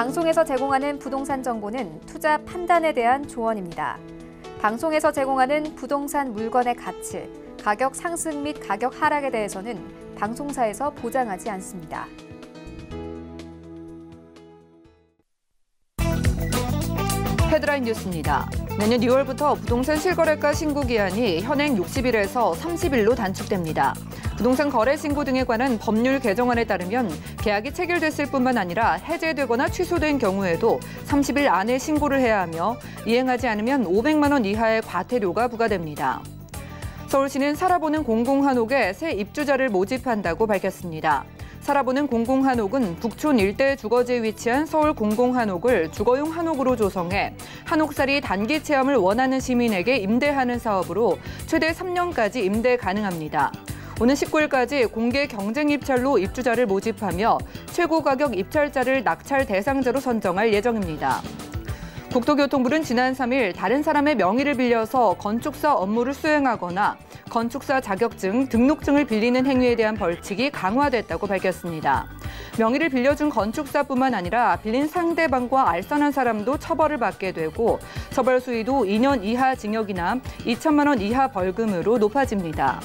방송에서 제공하는 부동산 정보는 투자 판단에 대한 조언입니다. 방송에서 제공하는 부동산 물건의 가치, 가격 상승 및 가격 하락에 대해서는 방송사에서 보장하지 않습니다. 헤드라인 뉴스입니다. 내년 2월부터 부동산 실거래가 신고 기한이 현행 60일에서 30일로 단축됩니다. 부동산 거래 신고 등에 관한 법률 개정안에 따르면 계약이 체결됐을 뿐만 아니라 해제되거나 취소된 경우에도 30일 안에 신고를 해야 하며 이행하지 않으면 500만 원 이하의 과태료가 부과됩니다. 서울시는 살아보는 공공한옥에 새 입주자를 모집한다고 밝혔습니다. 살아보는 공공한옥은 북촌 일대 주거지에 위치한 서울 공공한옥을 주거용 한옥으로 조성해 한옥살이 단기 체험을 원하는 시민에게 임대하는 사업으로 최대 3년까지 임대 가능합니다. 오는 19일까지 공개 경쟁 입찰로 입주자를 모집하며 최고 가격 입찰자를 낙찰 대상자로 선정할 예정입니다. 국토교통부는 지난 3일 다른 사람의 명의를 빌려서 건축사 업무를 수행하거나 건축사 자격증, 등록증을 빌리는 행위에 대한 벌칙이 강화됐다고 밝혔습니다. 명의를 빌려준 건축사뿐만 아니라 빌린 상대방과 알선한 사람도 처벌을 받게 되고 처벌 수위도 2년 이하 징역이나 2천만 원 이하 벌금으로 높아집니다.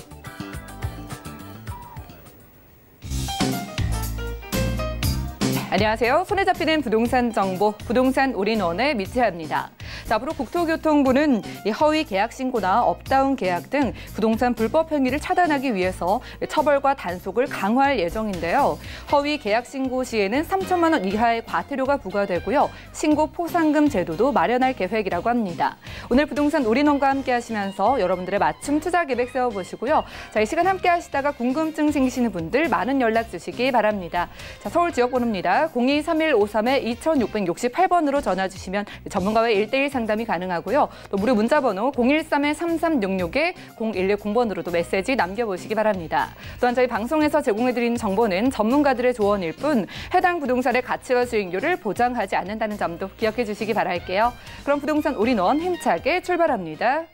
안녕하세요. 손에 잡히는 부동산 정보, 부동산 올인원의 미치아입니다. 앞으로 국토교통부는 이 허위 계약 신고나 업다운 계약 등 부동산 불법 행위를 차단하기 위해서 처벌과 단속을 강화할 예정인데요. 허위 계약 신고 시에는 3천만 원 이하의 과태료가 부과되고요. 신고 포상금 제도도 마련할 계획이라고 합니다. 오늘 부동산 우리농과 함께 하시면서 여러분들의 맞춤 투자 계획 세워보시고요. 자, 이 시간 함께 하시다가 궁금증 생기시는 분들 많은 연락 주시기 바랍니다. 자, 서울 지역번호입니다. 023153-2668번으로 전화 주시면 전문가와 일대일 상담이 가능하고요. 또 무료 문자번호 013-3366-0110번으로도 메시지 남겨보시기 바랍니다. 또한 저희 방송에서 제공해드린 정보는 전문가들의 조언일 뿐 해당 부동산의 가치와 수익률을 보장하지 않는다는 점도 기억해 주시기 바랄게요. 그럼 부동산 올인원 힘차게 출발합니다.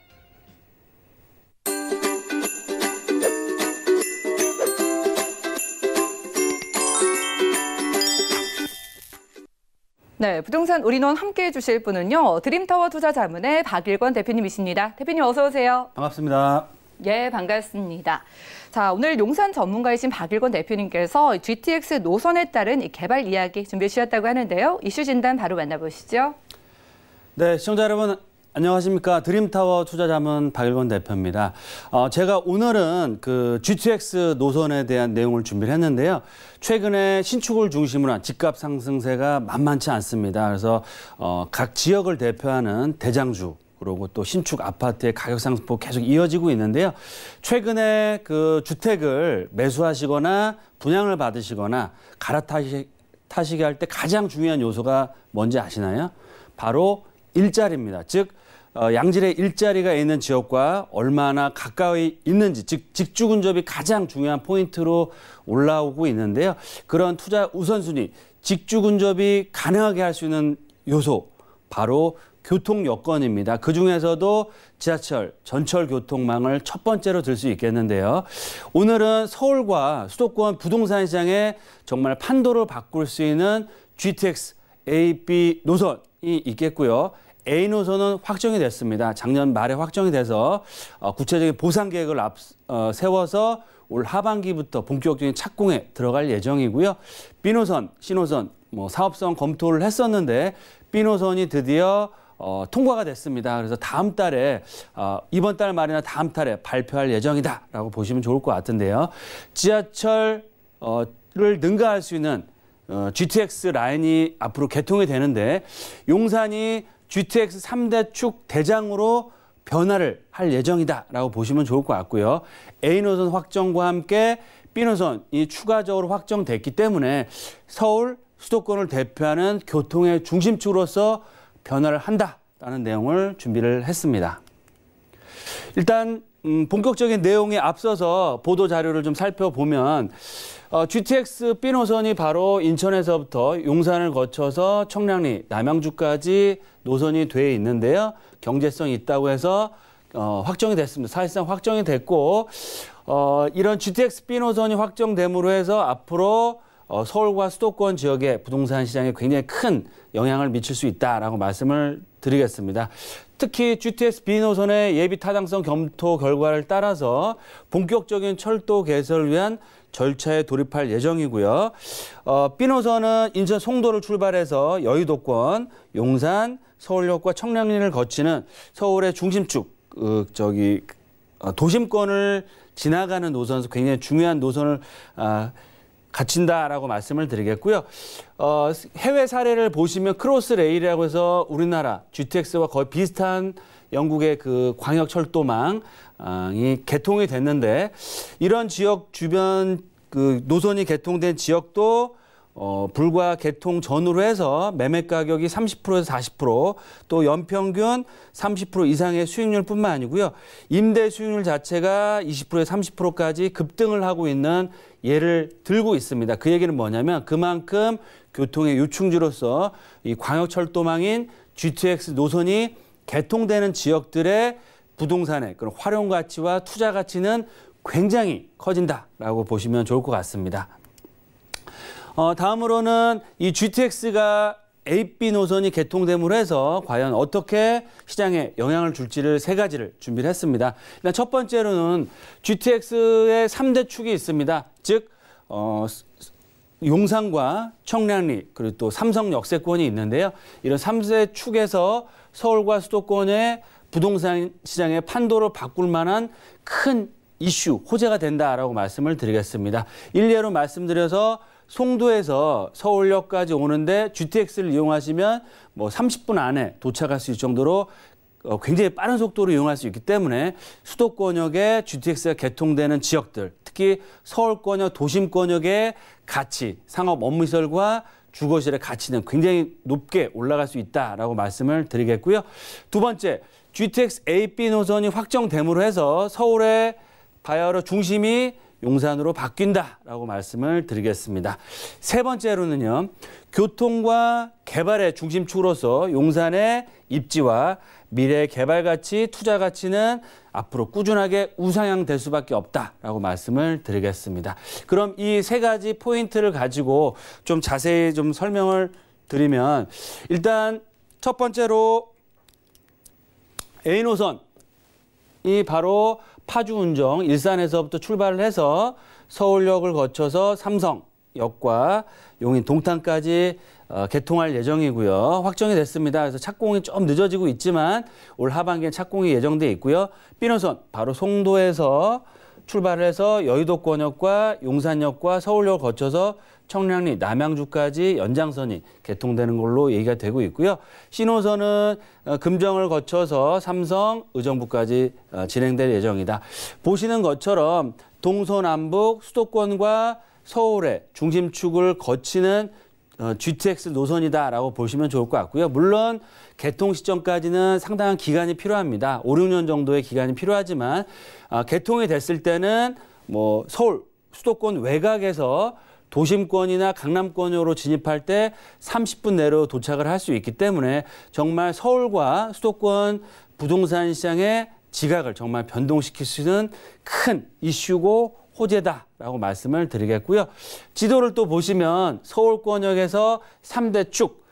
네, 부동산 우리원 함께 해주실 분은요. 드림타워 투자자문의 박일권 대표님이십니다. 대표님 어서 오세요. 반갑습니다. 예, 반갑습니다. 자, 오늘 용산 전문가이신 박일권 대표님께서 GTX 노선에 따른 개발 이야기 준비해 주셨다고 하는데요. 이슈 진단 바로 만나보시죠. 네, 시청자 여러분 안녕하십니까. 드림타워 투자자문 박일권 대표입니다. 어, 제가 오늘은 그 GTX 노선에 대한 내용을 준비를 했는데요. 최근에 신축을 중심으로 한 집값 상승세가 만만치 않습니다. 그래서 어, 각 지역을 대표하는 대장주 그리고 또 신축 아파트의 가격 상승폭 계속 이어지고 있는데요. 최근에 그 주택을 매수하시거나 분양을 받으시거나 갈아타시게 할 때 가장 중요한 요소가 뭔지 아시나요? 바로 일자리입니다. 즉 어, 양질의 일자리가 있는 지역과 얼마나 가까이 있는지 즉 직주 근접이 가장 중요한 포인트로 올라오고 있는데요. 그런 투자 우선순위 직주 근접이 가능하게 할 수 있는 요소 바로 교통 여건입니다. 그 중에서도 지하철, 전철 교통망을 첫 번째로 들 수 있겠는데요. 오늘은 서울과 수도권 부동산 시장에 정말 판도를 바꿀 수 있는 GTX AB 노선이 있겠고요. A 노선은 확정이 됐습니다. 작년 말에 확정이 돼서 어, 구체적인 보상 계획을 앞, 어, 세워서 올 하반기부터 본격적인 착공에 들어갈 예정이고요. B 노선, C 노선 뭐 사업성 검토를 했었는데 B 노선이 드디어 어, 통과가 됐습니다. 그래서 다음 달에 어, 이번 달 말이나 다음 달에 발표할 예정이다라고 보시면 좋을 것 같은데요. 지하철을 어, 능가할 수 있는 어, GTX 라인이 앞으로 개통이 되는데 용산이 GTX 3대 축 대장으로 변화를 할 예정이다라고 보시면 좋을 것 같고요. A 노선 확정과 함께 B 노선이 추가적으로 확정됐기 때문에 서울 수도권을 대표하는 교통의 중심축으로서 변화를 한다라는 내용을 준비를 했습니다. 일단 음, 본격적인 내용에 앞서서 보도 자료를 좀 살펴보면 어, GTX B 노선이 바로 인천에서부터 용산을 거쳐서 청량리, 남양주까지 노선이 돼 있는데요. 경제성이 있다고 해서 어, 확정이 됐습니다. 사실상 확정이 됐고 어, 이런 GTX B 노선이 확정됨으로 해서 앞으로 어, 서울과 수도권 지역의 부동산 시장에 굉장히 큰 영향을 미칠 수 있다라고 말씀을 드리겠습니다. 특히 g t s 비 노선의 예비 타당성 검토 결과를 따라서 본격적인 철도 개설을 위한 절차에 돌입할 예정이고요. 어, 비 노선은 인천 송도를 출발해서 여의도권, 용산, 서울역과 청량리를 거치는 서울의 중심축, 어, 저기 어, 도심권을 지나가는 노선에서 굉장히 중요한 노선을 아, 어, 갇힌다라고 말씀을 드리겠고요. 어, 해외 사례를 보시면 크로스 레일이라고 해서 우리나라 GTX와 거의 비슷한 영국의 그 광역 철도망이 개통이 됐는데 이런 지역 주변 그 노선이 개통된 지역도 어, 불과 개통 전으로 해서 매매 가격이 30%에서 40%또 연평균 30% 이상의 수익률뿐만 아니고요. 임대 수익률 자체가 20%에서 30%까지 급등을 하고 있는 예를 들고 있습니다. 그 얘기는 뭐냐면 그만큼 교통의 요충지로서 이 광역철도망인 GTX 노선이 개통되는 지역들의 부동산의 그런 활용 가치와 투자 가치는 굉장히 커진다라고 보시면 좋을 것 같습니다. 어, 다음으로는 이 GTX가 AB 노선이 개통됨으로 해서 과연 어떻게 시장에 영향을 줄지를 세 가지를 준비를 했습니다. 일단 첫 번째로는 GTX의 삼대 축이 있습니다. 즉, 어, 용산과 청량리 그리고 또 삼성 역세권이 있는데요. 이런 삼세 축에서 서울과 수도권의 부동산 시장의 판도를 바꿀 만한 큰 이슈, 호재가 된다라고 말씀을 드리겠습니다. 일례로 말씀드려서 송도에서 서울역까지 오는데 GTX를 이용하시면 뭐 30분 안에 도착할 수 있을 정도로 어, 굉장히 빠른 속도로 이용할 수 있기 때문에 수도권역에 GTX가 개통되는 지역들, 특히 서울권역, 도심권역의 가치, 상업 업무시설과 주거실의 가치는 굉장히 높게 올라갈 수 있다라고 말씀을 드리겠고요. 두 번째, GTX A, B 노선이 확정됨으로 해서 서울의 바이흐로 중심이 용산으로 바뀐다라고 말씀을 드리겠습니다. 세 번째로는요. 교통과 개발의 중심축으로서 용산의 입지와 미래 개발 가치, 투자 가치는 앞으로 꾸준하게 우상향될 수밖에 없다라고 말씀을 드리겠습니다. 그럼 이 세 가지 포인트를 가지고 좀 자세히 좀 설명을 드리면 일단 첫 번째로 A 노선이 바로 파주 운정 일산에서부터 출발을 해서 서울역을 거쳐서 삼성역과 용인 동탄까지 어, 개통할 예정이고요. 확정이 됐습니다. 그래서 착공이 좀 늦어지고 있지만 올 하반기에 착공이 예정돼 있고요. 삐노선 바로 송도에서 출발을 해서 여의도 권역과 용산역과 서울역을 거쳐서 청량리, 남양주까지 연장선이 개통되는 걸로 얘기가 되고 있고요. 신호선은 어, 금정을 거쳐서 삼성, 의정부까지 어, 진행될 예정이다. 보시는 것처럼 동서남북 수도권과 서울의 중심축을 거치는 어, GTX 노선이다라고 보시면 좋을 것 같고요. 물론 개통 시점까지는 상당한 기간이 필요합니다. 5, 6년 정도의 기간이 필요하지만 어, 개통이 됐을 때는 뭐 서울 수도권 외곽에서 도심권이나 강남권으로 진입할 때 30분 내로 도착을 할 수 있기 때문에 정말 서울과 수도권 부동산 시장의 지각을 정말 변동시킬 수 있는 큰 이슈고 호재다라고 말씀을 드리겠고요. 지도를 또 보시면 서울권역에서 3대 축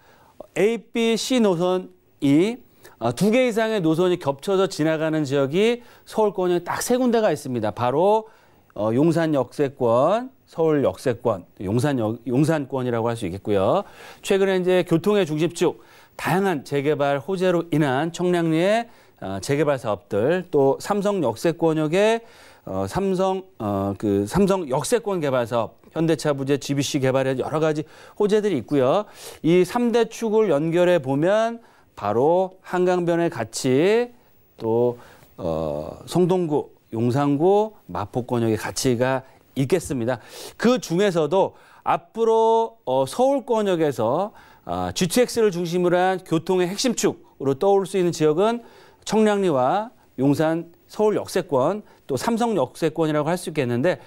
A, B, C 노선이 어, 두개 이상의 노선이 겹쳐서 지나가는 지역이 서울권역에 딱 세 군데가 있습니다. 바로 어, 용산 역세권, 서울 역세권, 용산 역, 용산권이라고 할 수 있겠고요. 최근에 이제 교통의 중심축, 다양한 재개발 호재로 인한 청량리의 어, 재개발 사업들, 또 삼성 역세권역의 어, 삼성 어, 그 삼성 역세권 개발 사업, 현대차 부재, GBC 개발에 여러 가지 호재들이 있고요. 이삼대 축을 연결해 보면 바로 한강변의 가치 또 어, 성동구, 용산구, 마포권역의 가치가 있겠습니다. 그 중에서도 앞으로 어, 서울권역에서 어, 아, GTX를 중심으로 한 교통의 핵심축으로 떠올 수 있는 지역은 청량리와 용산 서울 역세권 또 삼성 역세권이라고 할 수 있겠는데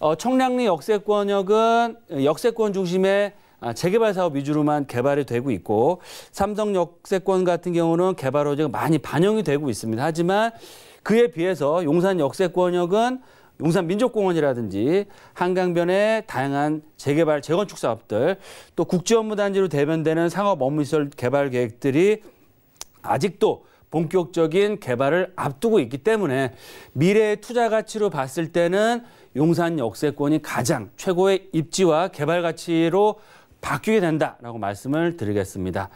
어, 청량리 역세권역은 역세권 중심의 아, 재개발 사업 위주로만 개발이 되고 있고 삼성 역세권 같은 경우는 개발 호재가 많이 반영이 되고 있습니다. 하지만 그에 비해서 용산 역세권역은 용산 민족공원이라든지 한강변의 다양한 재개발 재건축 사업들 또 국제업무 단지로 대변되는 상업 업무시설 개발 계획들이 아직도 본격적인 개발을 앞두고 있기 때문에 미래의 투자 가치로 봤을 때는 용산 역세권이 가장 최고의 입지와 개발 가치로 바뀌게 된다라고 말씀을 드리겠습니다.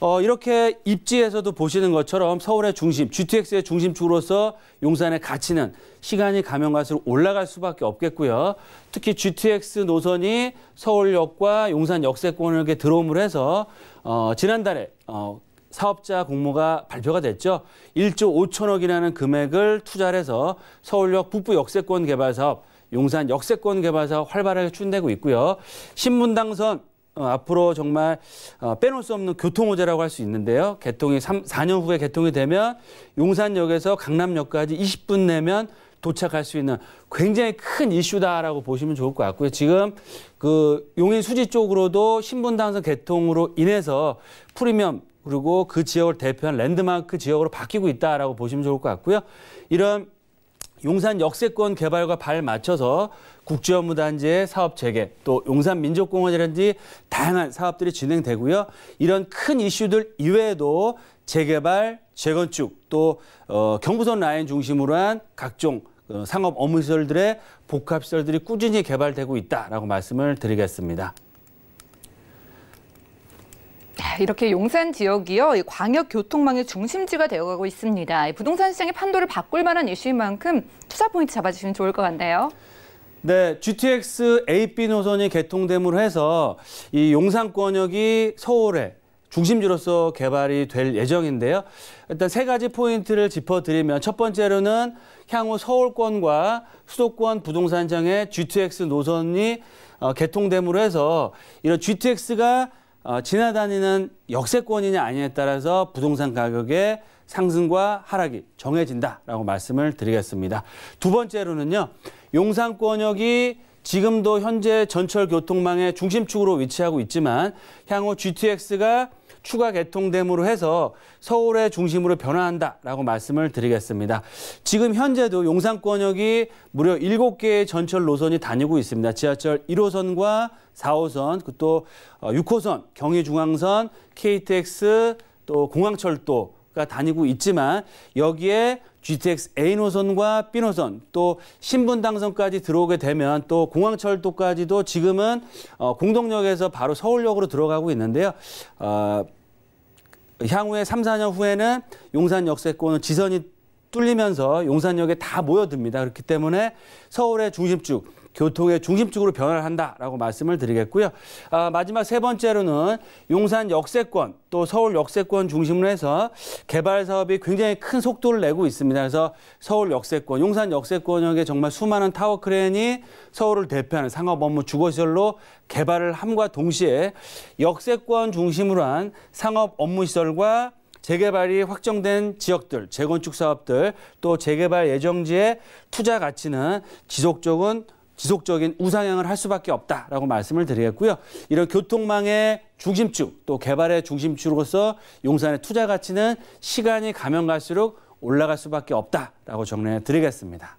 어, 이렇게 입지에서도 보시는 것처럼 서울의 중심, GTX의 중심축으로서 용산의 가치는 시간이 가면 갈수록 올라갈 수밖에 없겠고요. 특히 GTX 노선이 서울역과 용산 역세권을 들어옴을 해서 어, 지난달에 어, 사업자 공모가 발표가 됐죠. 1조 5천억이라는 금액을 투자를 해서 서울역 북부 역세권 개발 사업, 용산 역세권 개발 사업 활발하게 추진되고 있고요. 신분당선 어, 앞으로 정말 어, 빼놓을 수 없는 교통호재라고 할 수 있는데요. 개통이 3, 4년 후에 개통이 되면 용산역에서 강남역까지 20분 내면 도착할 수 있는 굉장히 큰 이슈다라고 보시면 좋을 것 같고요. 지금 그 용인 수지 쪽으로도 신분당선 개통으로 인해서 프리미엄 그리고 그 지역을 대표한 랜드마크 지역으로 바뀌고 있다라고 보시면 좋을 것 같고요. 이런 용산 역세권 개발과 발 맞춰서 국제업무단지의 사업 재개, 또 용산 민족공원이라든지 다양한 사업들이 진행되고요. 이런 큰 이슈들 이외에도 재개발, 재건축, 또 어, 경부선 라인 중심으로 한 각종 어, 상업 업무시설들의 복합시설들이 꾸준히 개발되고 있다라고 말씀을 드리겠습니다. 이렇게 용산 지역이요 광역 교통망의 중심지가 되어가고 있습니다. 부동산 시장의 판도를 바꿀 만한 이슈인 만큼 투자 포인트 잡아주시면 좋을 것 같네요. 네, GTX AB 노선이 개통됨으로 해서 이 용산 권역이 서울에 중심지로서 개발이 될 예정인데요. 일단 세 가지 포인트를 짚어드리면 첫 번째로는 향후 서울권과 수도권 부동산장의 GTX 노선이 어, 개통됨으로 해서 이런 GTX가 어, 지나다니는 역세권이냐 아니냐에 따라서 부동산 가격의 상승과 하락이 정해진다라고 말씀을 드리겠습니다. 두 번째로는요. 용산권역이 지금도 현재 전철 교통망의 중심축으로 위치하고 있지만 향후 GTX가 추가 개통됨으로 해서 서울의 중심으로 변화한다라고 말씀을 드리겠습니다. 지금 현재도 용산권역이 무려 7개의 전철 노선이 다니고 있습니다. 지하철 1호선과 4호선, 또 6호선, 어, 경의중앙선, KTX, 또 공항철도 가 다니고 있지만 여기에 GTX A 노선과 B 노선 또 신분 당선까지 들어오게 되면 또 공항철도까지도 지금은 어, 공동역에서 바로 서울역으로 들어가고 있는데요. 어, 향후에 3, 4년 후에는 용산 역세권은 지선이 뚫리면서 용산역에 다 모여듭니다. 그렇기 때문에 서울의 중심축 교통의 중심축으로 변화를 한다라고 말씀을 드리겠고요. 아, 마지막 세 번째로는 용산 역세권 또 서울 역세권 중심으로 해서 개발 사업이 굉장히 큰 속도를 내고 있습니다. 그래서 서울 역세권, 용산 역세권역에 정말 수많은 타워 크레인이 서울을 대표하는 상업 업무 주거시설로 개발을 함과 동시에 역세권 중심으로 한 상업 업무 시설과 재개발이 확정된 지역들, 재건축 사업들, 또 재개발 예정지의 투자 가치는 지속적인 지속적인 우상향을 할 수밖에 없다라고 말씀을 드리겠고요. 이런 교통망의 중심축 또 개발의 중심축으로서 용산의 투자 가치는 시간이 가면 갈수록 올라갈 수밖에 없다라고 정리해 드리겠습니다.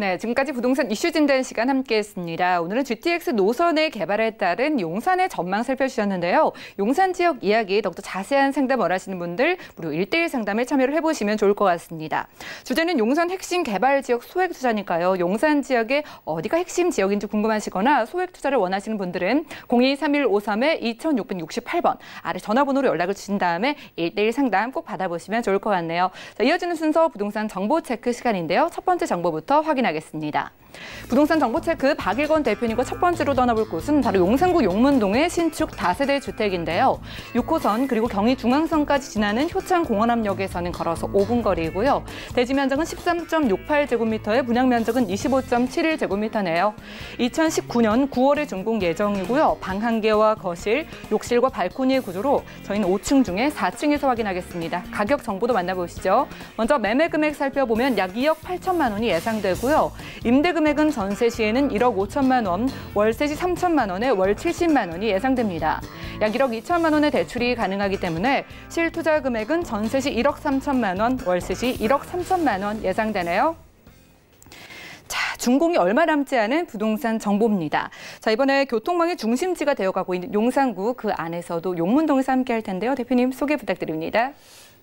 네, 지금까지 부동산 이슈 진단 시간 함께했습니다. 오늘은 GTX 노선의 개발에 따른 용산의 전망 살펴주셨는데요. 용산 지역 이야기 더욱더 자세한 상담 원하시는 분들 무료 일대일 상담에 참여를 해보시면 좋을 것 같습니다. 주제는 용산 핵심 개발 지역 소액 투자니까요. 용산 지역에 어디가 핵심 지역인지 궁금하시거나 소액 투자를 원하시는 분들은 023153-2668번 아래 전화번호로 연락을 주신 다음에 일대일 상담 꼭 받아보시면 좋을 것 같네요. 자, 이어지는 순서 부동산 정보 체크 시간인데요. 첫 번째 정보부터 확인하 확인하겠습니다. 부동산 정보체크 박일건 대표님과 첫 번째로 떠나볼 곳은 바로 용산구 용문동의 신축 다세대 주택인데요. 6호선 그리고 경의 중앙선까지 지나는 효창공원암역에서는 걸어서 5분 거리이고요. 대지 면적은 13.68제곱미터에 분양 면적은 25.71제곱미터네요. 2019년 9월에 준공 예정이고요. 방 한 개와 거실, 욕실과 발코니의 구조로 저희는 5층 중에 4층에서 확인하겠습니다. 가격 정보도 만나보시죠. 먼저 매매 금액 살펴보면 약 2억 8천만 원이 예상되고요. 임대금 금액은 전세 시에는 1억 5천만 원, 월세 시 3천만 원에 월 70만 원이 예상됩니다. 약 1억 2천만 원의 대출이 가능하기 때문에 실투자 금액은 전세 시 1억 3천만 원, 월세 시 1억 3천만 원 예상되네요. 자, 준공이 얼마 남지 않은 부동산 정보입니다. 자, 이번에 교통망의 중심지가 되어가고 있는 용산구 그 안에서도 용문동에서 함께 할 텐데요. 대표님 소개 부탁드립니다.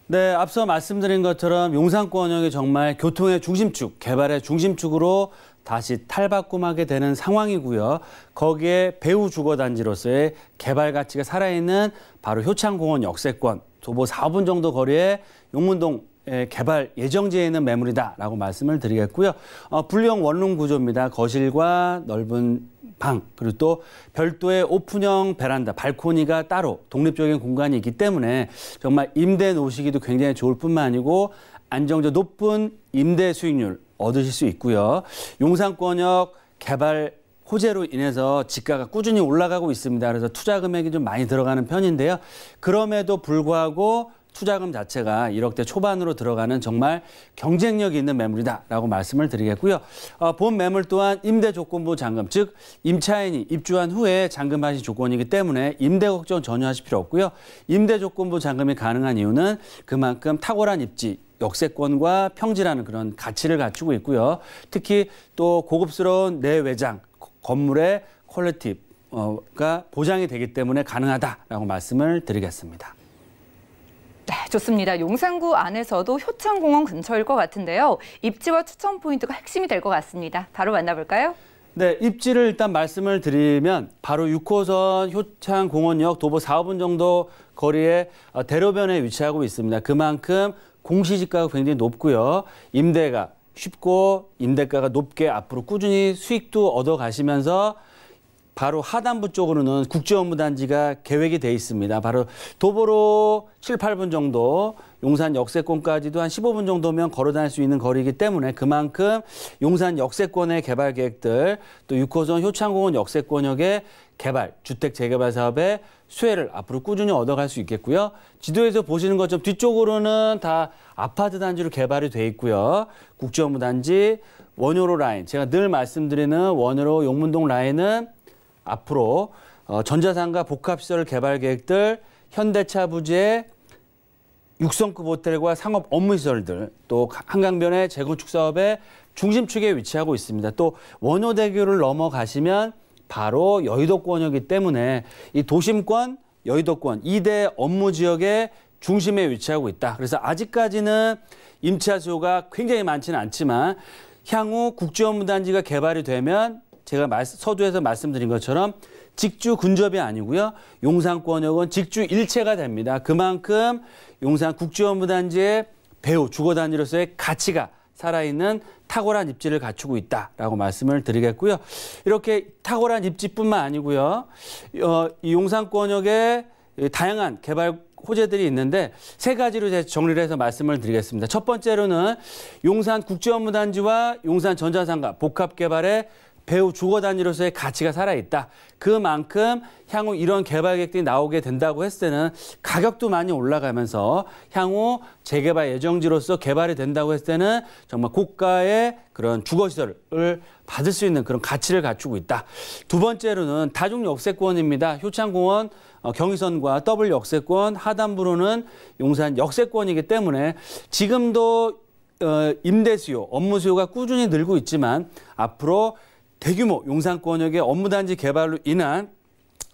네, 앞서 말씀드린 것처럼 용산권역이 정말 교통의 중심축, 개발의 중심축으로 다시 탈바꿈하게 되는 상황이고요. 거기에 배우 주거단지로서의 개발 가치가 살아있는 바로 효창공원 역세권 도보 4분 정도 거리에 용문동 개발 예정지에 있는 매물이다라고 말씀을 드리겠고요. 어, 분리형 원룸 구조입니다. 거실과 넓은 방 그리고 또 별도의 오픈형 베란다 발코니가 따로 독립적인 공간이 있기 때문에 정말 임대 놓으시기도 굉장히 좋을 뿐만 아니고 안정적 높은 임대 수익률 얻으실 수 있고요. 용산권역 개발 호재로 인해서 집가가 꾸준히 올라가고 있습니다. 그래서 투자 금액이 좀 많이 들어가는 편인데요. 그럼에도 불구하고 투자금 자체가 1억대 초반으로 들어가는 정말 경쟁력이 있는 매물이다라고 말씀을 드리겠고요. 어, 본 매물 또한 임대 조건부 잔금, 즉 임차인이 입주한 후에 잔금하신 조건이기 때문에 임대 걱정 전혀 하실 필요 없고요. 임대 조건부 잔금이 가능한 이유는 그만큼 탁월한 입지, 역세권과 평지라는 그런 가치를 갖추고 있고요. 특히 또 고급스러운 내외장 건물의 퀄리티가 보장이 되기 때문에 가능하다라고 말씀을 드리겠습니다. 네, 좋습니다. 용산구 안에서도 효창공원 근처일 것 같은데요. 입지와 추천 포인트가 핵심이 될 것 같습니다. 바로 만나볼까요? 네, 입지를 일단 말씀을 드리면 바로 6호선 효창공원역 도보 4분 정도 거리에 어, 대로변에 위치하고 있습니다. 그만큼 공시지가가 굉장히 높고요. 임대가 쉽고 임대가가 높게 앞으로 꾸준히 수익도 얻어 가시면서 바로 하단부 쪽으로는 국제업무단지가 계획이 돼 있습니다. 바로 도보로 7, 8분 정도, 용산 역세권까지도 한 15분 정도면 걸어 다닐 수 있는 거리이기 때문에 그만큼 용산 역세권의 개발 계획들, 또 6호선 효창공원 역세권역의 개발, 주택 재개발 사업의 수혜를 앞으로 꾸준히 얻어갈 수 있겠고요. 지도에서 보시는 것처럼 뒤쪽으로는 다 아파트 단지로 개발이 돼 있고요. 국제업무단지, 원효로 라인, 제가 늘 말씀드리는 원효로 용문동 라인은 앞으로 어, 전자상가 복합시설 개발 계획들, 현대차 부지에 육성급 호텔과 상업 업무시설들, 또 한강변의 재건축 사업의 중심축에 위치하고 있습니다. 또 원효대교를 넘어가시면 바로 여의도권이기 때문에 이 도심권, 여의도권 이대 업무 지역의 중심에 위치하고 있다. 그래서 아직까지는 임차 수요가 굉장히 많지는 않지만 향후 국제업무단지가 개발이 되면 제가 서두에서 말씀드린 것처럼 직주 근접이 아니고요. 용산권역은 직주 일체가 됩니다. 그만큼 용산 국지원부단지의 배우 주거 단위로서의 가치가 살아있는 탁월한 입지를 갖추고 있다라고 말씀을 드리겠고요. 이렇게 탁월한 입지뿐만 아니고요. 어, 이 용산권역의 다양한 개발 호재들이 있는데 세 가지로 정리를 해서 말씀을 드리겠습니다. 첫 번째로는 용산 국지원무단지와 용산 전자상가 복합개발의 배우 주거 단위로서의 가치가 살아있다. 그만큼 향후 이런 개발 계획들이 나오게 된다고 했을 때는 가격도 많이 올라가면서 향후 재개발 예정지로서 개발이 된다고 했을 때는 정말 고가의 그런 주거시설을 받을 수 있는 그런 가치를 갖추고 있다. 두 번째로는 다중 역세권입니다. 효창공원 어, 경의선과 더블 역세권 하단부로는 용산 역세권이기 때문에 지금도 어, 임대 수요, 업무 수요가 꾸준히 늘고 있지만 앞으로 대규모 용산권역의 업무단지 개발로 인한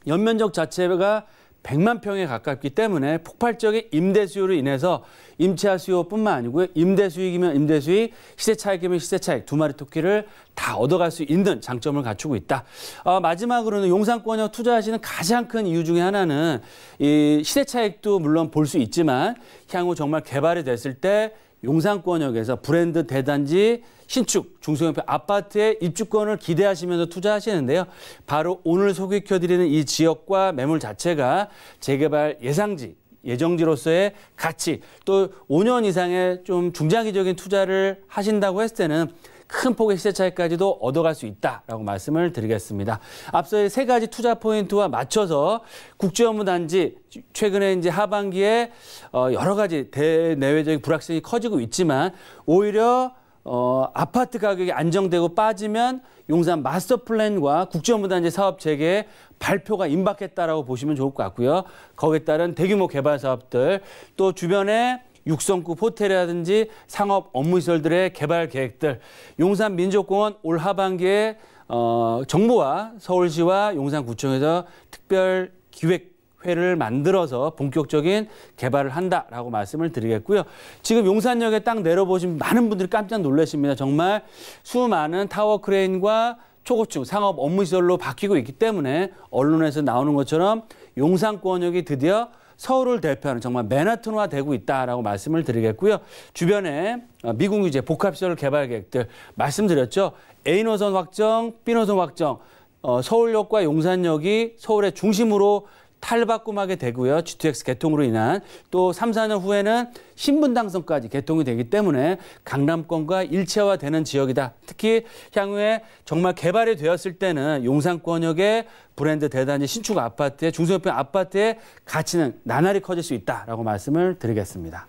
연면적 자체가 100만 평에 가깝기 때문에 폭발적인 임대 수요로 인해서 임차 수요뿐만 아니고요. 임대 수익이면 임대 수익, 시세 차익이면 시세 차익 두 마리 토끼를 다 얻어갈 수 있는 장점을 갖추고 있다. 어, 마지막으로는 용산권역 투자하시는 가장 큰 이유 중에 하나는 이 시세 차익도 물론 볼 수 있지만 향후 정말 개발이 됐을 때 용산권역에서 브랜드 대단지 신축 중소형표 아파트의 입주권을 기대하시면서 투자하시는데요. 바로 오늘 소개해드리는 이 지역과 매물 자체가 재개발 예상지 예정지로서의 가치 또 5년 이상의 좀 중장기적인 투자를 하신다고 했을 때는 큰 폭의 시세 차익까지도 얻어갈 수 있다라고 말씀을 드리겠습니다. 앞서의 세 가지 투자 포인트와 맞춰서 국제업무단지 최근에 이제 하반기에 어, 여러 가지 대내외적인 불확실성이 커지고 있지만 오히려 어, 아파트 가격이 안정되고 빠지면 용산 마스터 플랜과 국제무단지 업 사업 재개 발표가 임박했다라고 보시면 좋을 것 같고요. 거기에 따른 대규모 개발 사업들 또 주변에 육성급 호텔이라든지 상업 업무시설들의 개발 계획들, 용산 민족공원 올 하반기에 어, 정부와 서울시와 용산구청에서 특별 기획 회를 만들어서 본격적인 개발을 한다라고 말씀을 드리겠고요. 지금 용산역에 딱 내려보신 많은 분들이 깜짝 놀라십니다. 정말 수많은 타워 크레인과 초고층 상업 업무시설로 바뀌고 있기 때문에 언론에서 나오는 것처럼 용산권역이 드디어 서울을 대표하는 정말 맨하튼화 되고 있다라고 말씀을 드리겠고요. 주변에 어, 미국 유제 복합시설 개발 계획들 말씀드렸죠. A 노선 확정, B 노선 확정, 어, 서울역과 용산역이 서울의 중심으로 탈바꿈하게 되고요. GTX 개통으로 인한 또 3, 4년 후에는 신분 당선까지 개통이 되기 때문에 강남권과 일체화되는 지역이다. 특히 향후에 정말 개발이 되었을 때는 용산권역의 브랜드 대단지 신축 아파트에 중소형 아파트의 가치는 나날이 커질 수 있다라고 말씀을 드리겠습니다.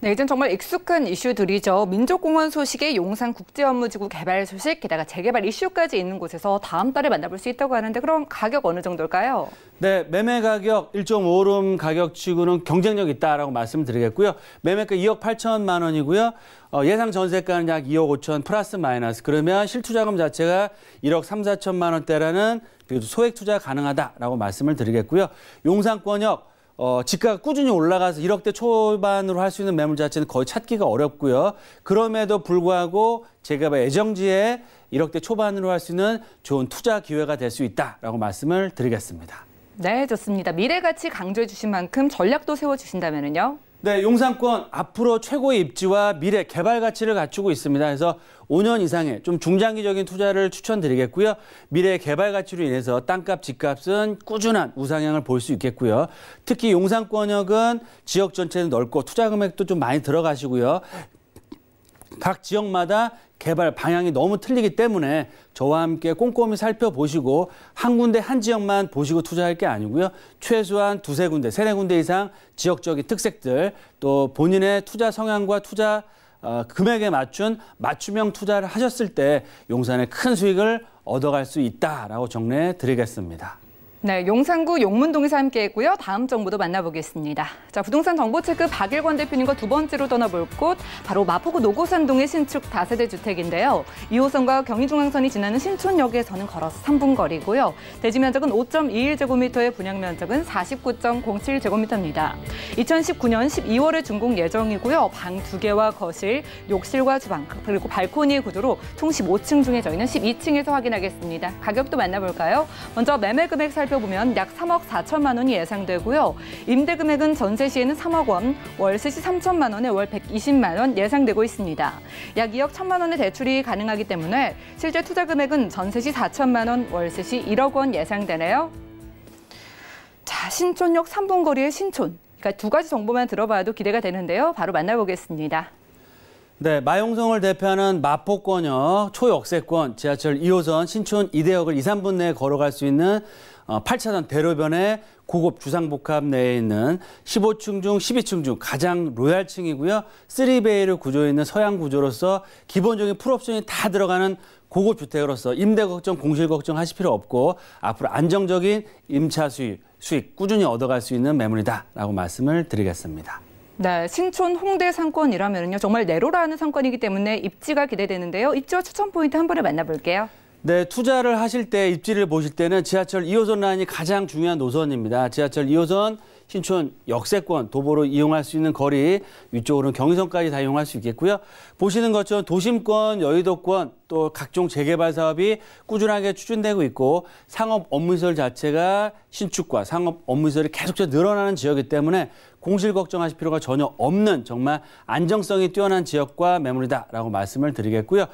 네, 이젠 정말 익숙한 이슈들이죠. 민족공원 소식에 용산 국제업무지구 개발 소식, 게다가 재개발 이슈까지 있는 곳에서 다음 달에 만나볼 수 있다고 하는데 그럼 가격 어느 정도일까요? 네, 매매 가격 1.5룸 가격치고는 경쟁력 있다라고 말씀드리겠고요. 매매가 2억 8천만 원이고요. 어, 예상 전세가는 약 2억 5천 플러스 마이너스. 그러면 실투자금 자체가 1억 3, 4천만 원대라는 소액 투자 가능하다라고 말씀을 드리겠고요. 용산권역 어, 집값 꾸준히 올라가서 1억대 초반으로 할 수 있는 매물 자체는 거의 찾기가 어렵고요. 그럼에도 불구하고 제가 애정지에 1억대 초반으로 할 수 있는 좋은 투자 기회가 될 수 있다라고 말씀을 드리겠습니다. 네, 좋습니다. 미래가치 강조해 주신 만큼 전략도 세워 주신다면요. 네, 용산권 앞으로 최고의 입지와 미래 개발 가치를 갖추고 있습니다. 그래서 5년 이상의 좀 중장기적인 투자를 추천드리겠고요. 미래 개발 가치로 인해서 땅값, 집값은 꾸준한 우상향을 볼 수 있겠고요. 특히 용산권역은 지역 전체는 넓고 투자 금액도 좀 많이 들어가시고요. 각 지역마다 개발 방향이 너무 틀리기 때문에 저와 함께 꼼꼼히 살펴보시고 한 군데 한 지역만 보시고 투자할 게 아니고요. 최소한 두세 군데, 세네 군데 이상 지역적인 특색들 또 본인의 투자 성향과 투자 어, 금액에 맞춘 맞춤형 투자를 하셨을 때 용산에 큰 수익을 얻어갈 수 있다라고 정리해 드리겠습니다. 네, 용산구 용문동에서 함께했고요. 다음 정보도 만나보겠습니다. 자, 부동산 정보 체크 박일권 대표님과 두 번째로 떠나볼 곳 바로 마포구 노고산동의 신축 다세대 주택인데요. 2호선과 경의중앙선이 지나는 신촌역에서는 걸어서 3분 거리고요. 대지 면적은 5 2 1제곱미터에 분양 면적은 49.07제곱미터입니다. 2019년 12월에 준공 예정이고요. 방 두 개와 거실, 욕실과 주방 그리고 발코니의 구조로 총 15층 중에 저희는 12층에서 확인하겠습니다. 가격도 만나볼까요? 먼저 매매 금액 살 살펴보면 약 3억 4천만 원이 예상되고요. 임대 금액은 전세 시에는 3억 원, 월세 시 3천만 원에 월 120만 원 예상되고 있습니다. 약 2억 1천만 원의 대출이 가능하기 때문에 실제 투자 금액은 전세 시 4천만 원, 월세 시 1억 원 예상되네요. 자, 신촌역 3분 거리의 신촌. 그러니까 두 가지 정보만 들어봐도 기대가 되는데요. 바로 만나보겠습니다. 네, 마용성을 대표하는 마포권역 초역세권 지하철 2호선 신촌 이대역을 2, 3분 내에 걸어갈 수 있는 8차선 어, 대로변의 고급 주상복합 내에 있는 15층 중 12층 중 가장 로얄층이고요. 3베이를 구조해 있는 서양 구조로서 기본적인 풀옵션이 다 들어가는 고급 주택으로서 임대 걱정, 공실 걱정 하실 필요 없고 앞으로 안정적인 임차 수입, 수익 꾸준히 얻어갈 수 있는 매물이다라고 말씀을 드리겠습니다. 네, 신촌 홍대 상권이라면요 정말 내로라는 상권이기 때문에 입지가 기대되는데요. 입지와 추천 포인트 한 번에 만나볼게요. 네, 투자를 하실 때 입지를 보실 때는 지하철 2호선 라인이 가장 중요한 노선입니다. 지하철 2호선 신촌 역세권 도보로 이용할 수 있는 거리 위쪽으로는 경의선까지 다 이용할 수 있겠고요. 보시는 것처럼 도심권, 여의도권 또 각종 재개발 사업이 꾸준하게 추진되고 있고 상업 업무시설 자체가 신축과 상업 업무시설이 계속해서 늘어나는 지역이기 때문에 공실 걱정하실 필요가 전혀 없는 정말 안정성이 뛰어난 지역과 매물이다라고 말씀을 드리겠고요.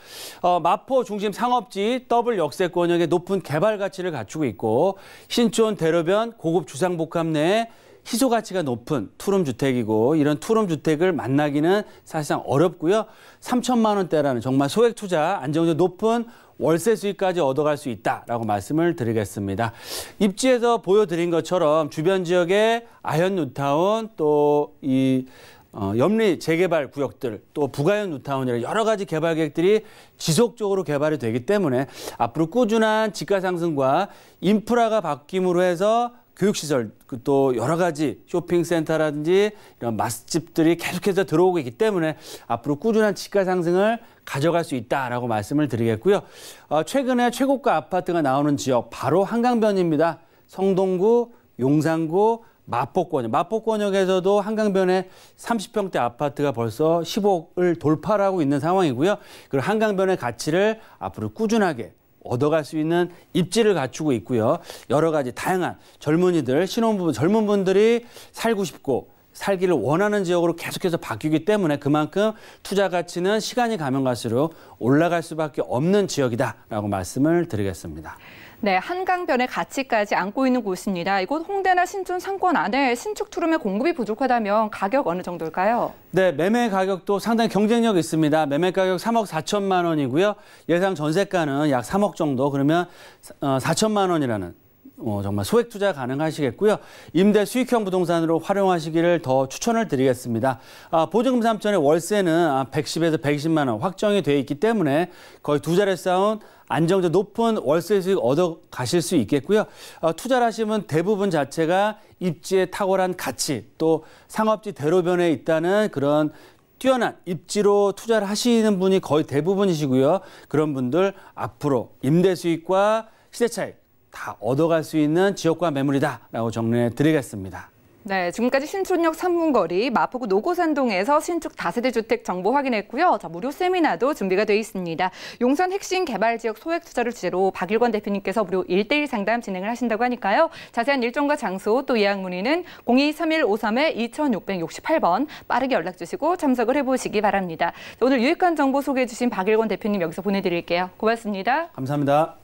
어, 마포 중심 상업지 더블 역세권역의 높은 개발 가치를 갖추고 있고 신촌 대로변 고급 주상복합 내에 희소 가치가 높은 투룸 주택이고 이런 투룸 주택을 만나기는 사실상 어렵고요. 3천만 원대라는 정말 소액 투자 안정적 높은 월세 수익까지 얻어갈 수 있다라고 말씀을 드리겠습니다. 입지에서 보여드린 것처럼 주변 지역의 아현 뉴타운 또이 어, 염리 재개발 구역들 또 부가현 뉴타운이라 여러 가지 개발 계획들이 지속적으로 개발이 되기 때문에 앞으로 꾸준한 집가 상승과 인프라가 바뀜으로 해서 교육 시설 그 또 여러 가지 쇼핑센터라든지 이런 맛집들이 계속해서 들어오고 있기 때문에 앞으로 꾸준한 치가 상승을 가져갈 수 있다라고 말씀을 드리겠고요. 어, 최근에 최고가 아파트가 나오는 지역 바로 한강변입니다. 성동구, 용산구, 마포권, 마포권역에서도 한강변에 30평대 아파트가 벌써 10억을 돌파하고 있는 상황이고요. 그리고 한강변의 가치를 앞으로 꾸준하게 얻어갈 수 있는 입지를 갖추고 있고요. 여러 가지 다양한 젊은이들, 신혼부부, 젊은 분들이 살고 싶고 살기를 원하는 지역으로 계속해서 바뀌기 때문에 그만큼 투자 가치는 시간이 가면 갈수록 올라갈 수밖에 없는 지역이다라고 말씀을 드리겠습니다. 네, 한강변의 가치까지 안고 있는 곳입니다. 이곳 홍대나 신촌 상권 안에 신축 투룸의 공급이 부족하다면 가격 어느 정도일까요? 네, 매매 가격도 상당히 경쟁력이 있습니다. 매매 가격 3억 4천만 원이고요. 예상 전세가는 약 3억 정도. 그러면 4천만 어, 원이라는 어, 정말 소액 투자 가능하시겠고요. 임대 수익형 부동산으로 활용하시기를 더 추천을 드리겠습니다. 아, 보증금 3천의 월세는 110에서 120만 원 확정이 되어 있기 때문에 거의 두 자리 쌓은 안정적 높은 월세 수익 얻어 가실 수 있겠고요. 아, 투자를 하시면 대부분 자체가 입지에 탁월한 가치 또 상업지 대로변에 있다는 그런 뛰어난 입지로 투자를 하시는 분이 거의 대부분이시고요. 그런 분들 앞으로 임대 수익과 시세 차익 다 얻어갈 수 있는 지역과 매물이다라고 정리해 드리겠습니다. 네, 지금까지 신촌역 3분 거리 마포구 노고산동에서 신축 다세대 주택 정보 확인했고요. 자, 무료 세미나도 준비가 돼 있습니다. 용산 핵심 개발 지역 소액 투자를 주제로 박일권 대표님께서 무료 1대1 상담 진행을 하신다고 하니까요. 자세한 일정과 장소 또 예약 문의는 023153-2668번 빠르게 연락 주시고 참석을 해보시기 바랍니다. 오늘 유익한 정보 소개해 주신 박일권 대표님 여기서 보내드릴게요. 고맙습니다. 감사합니다.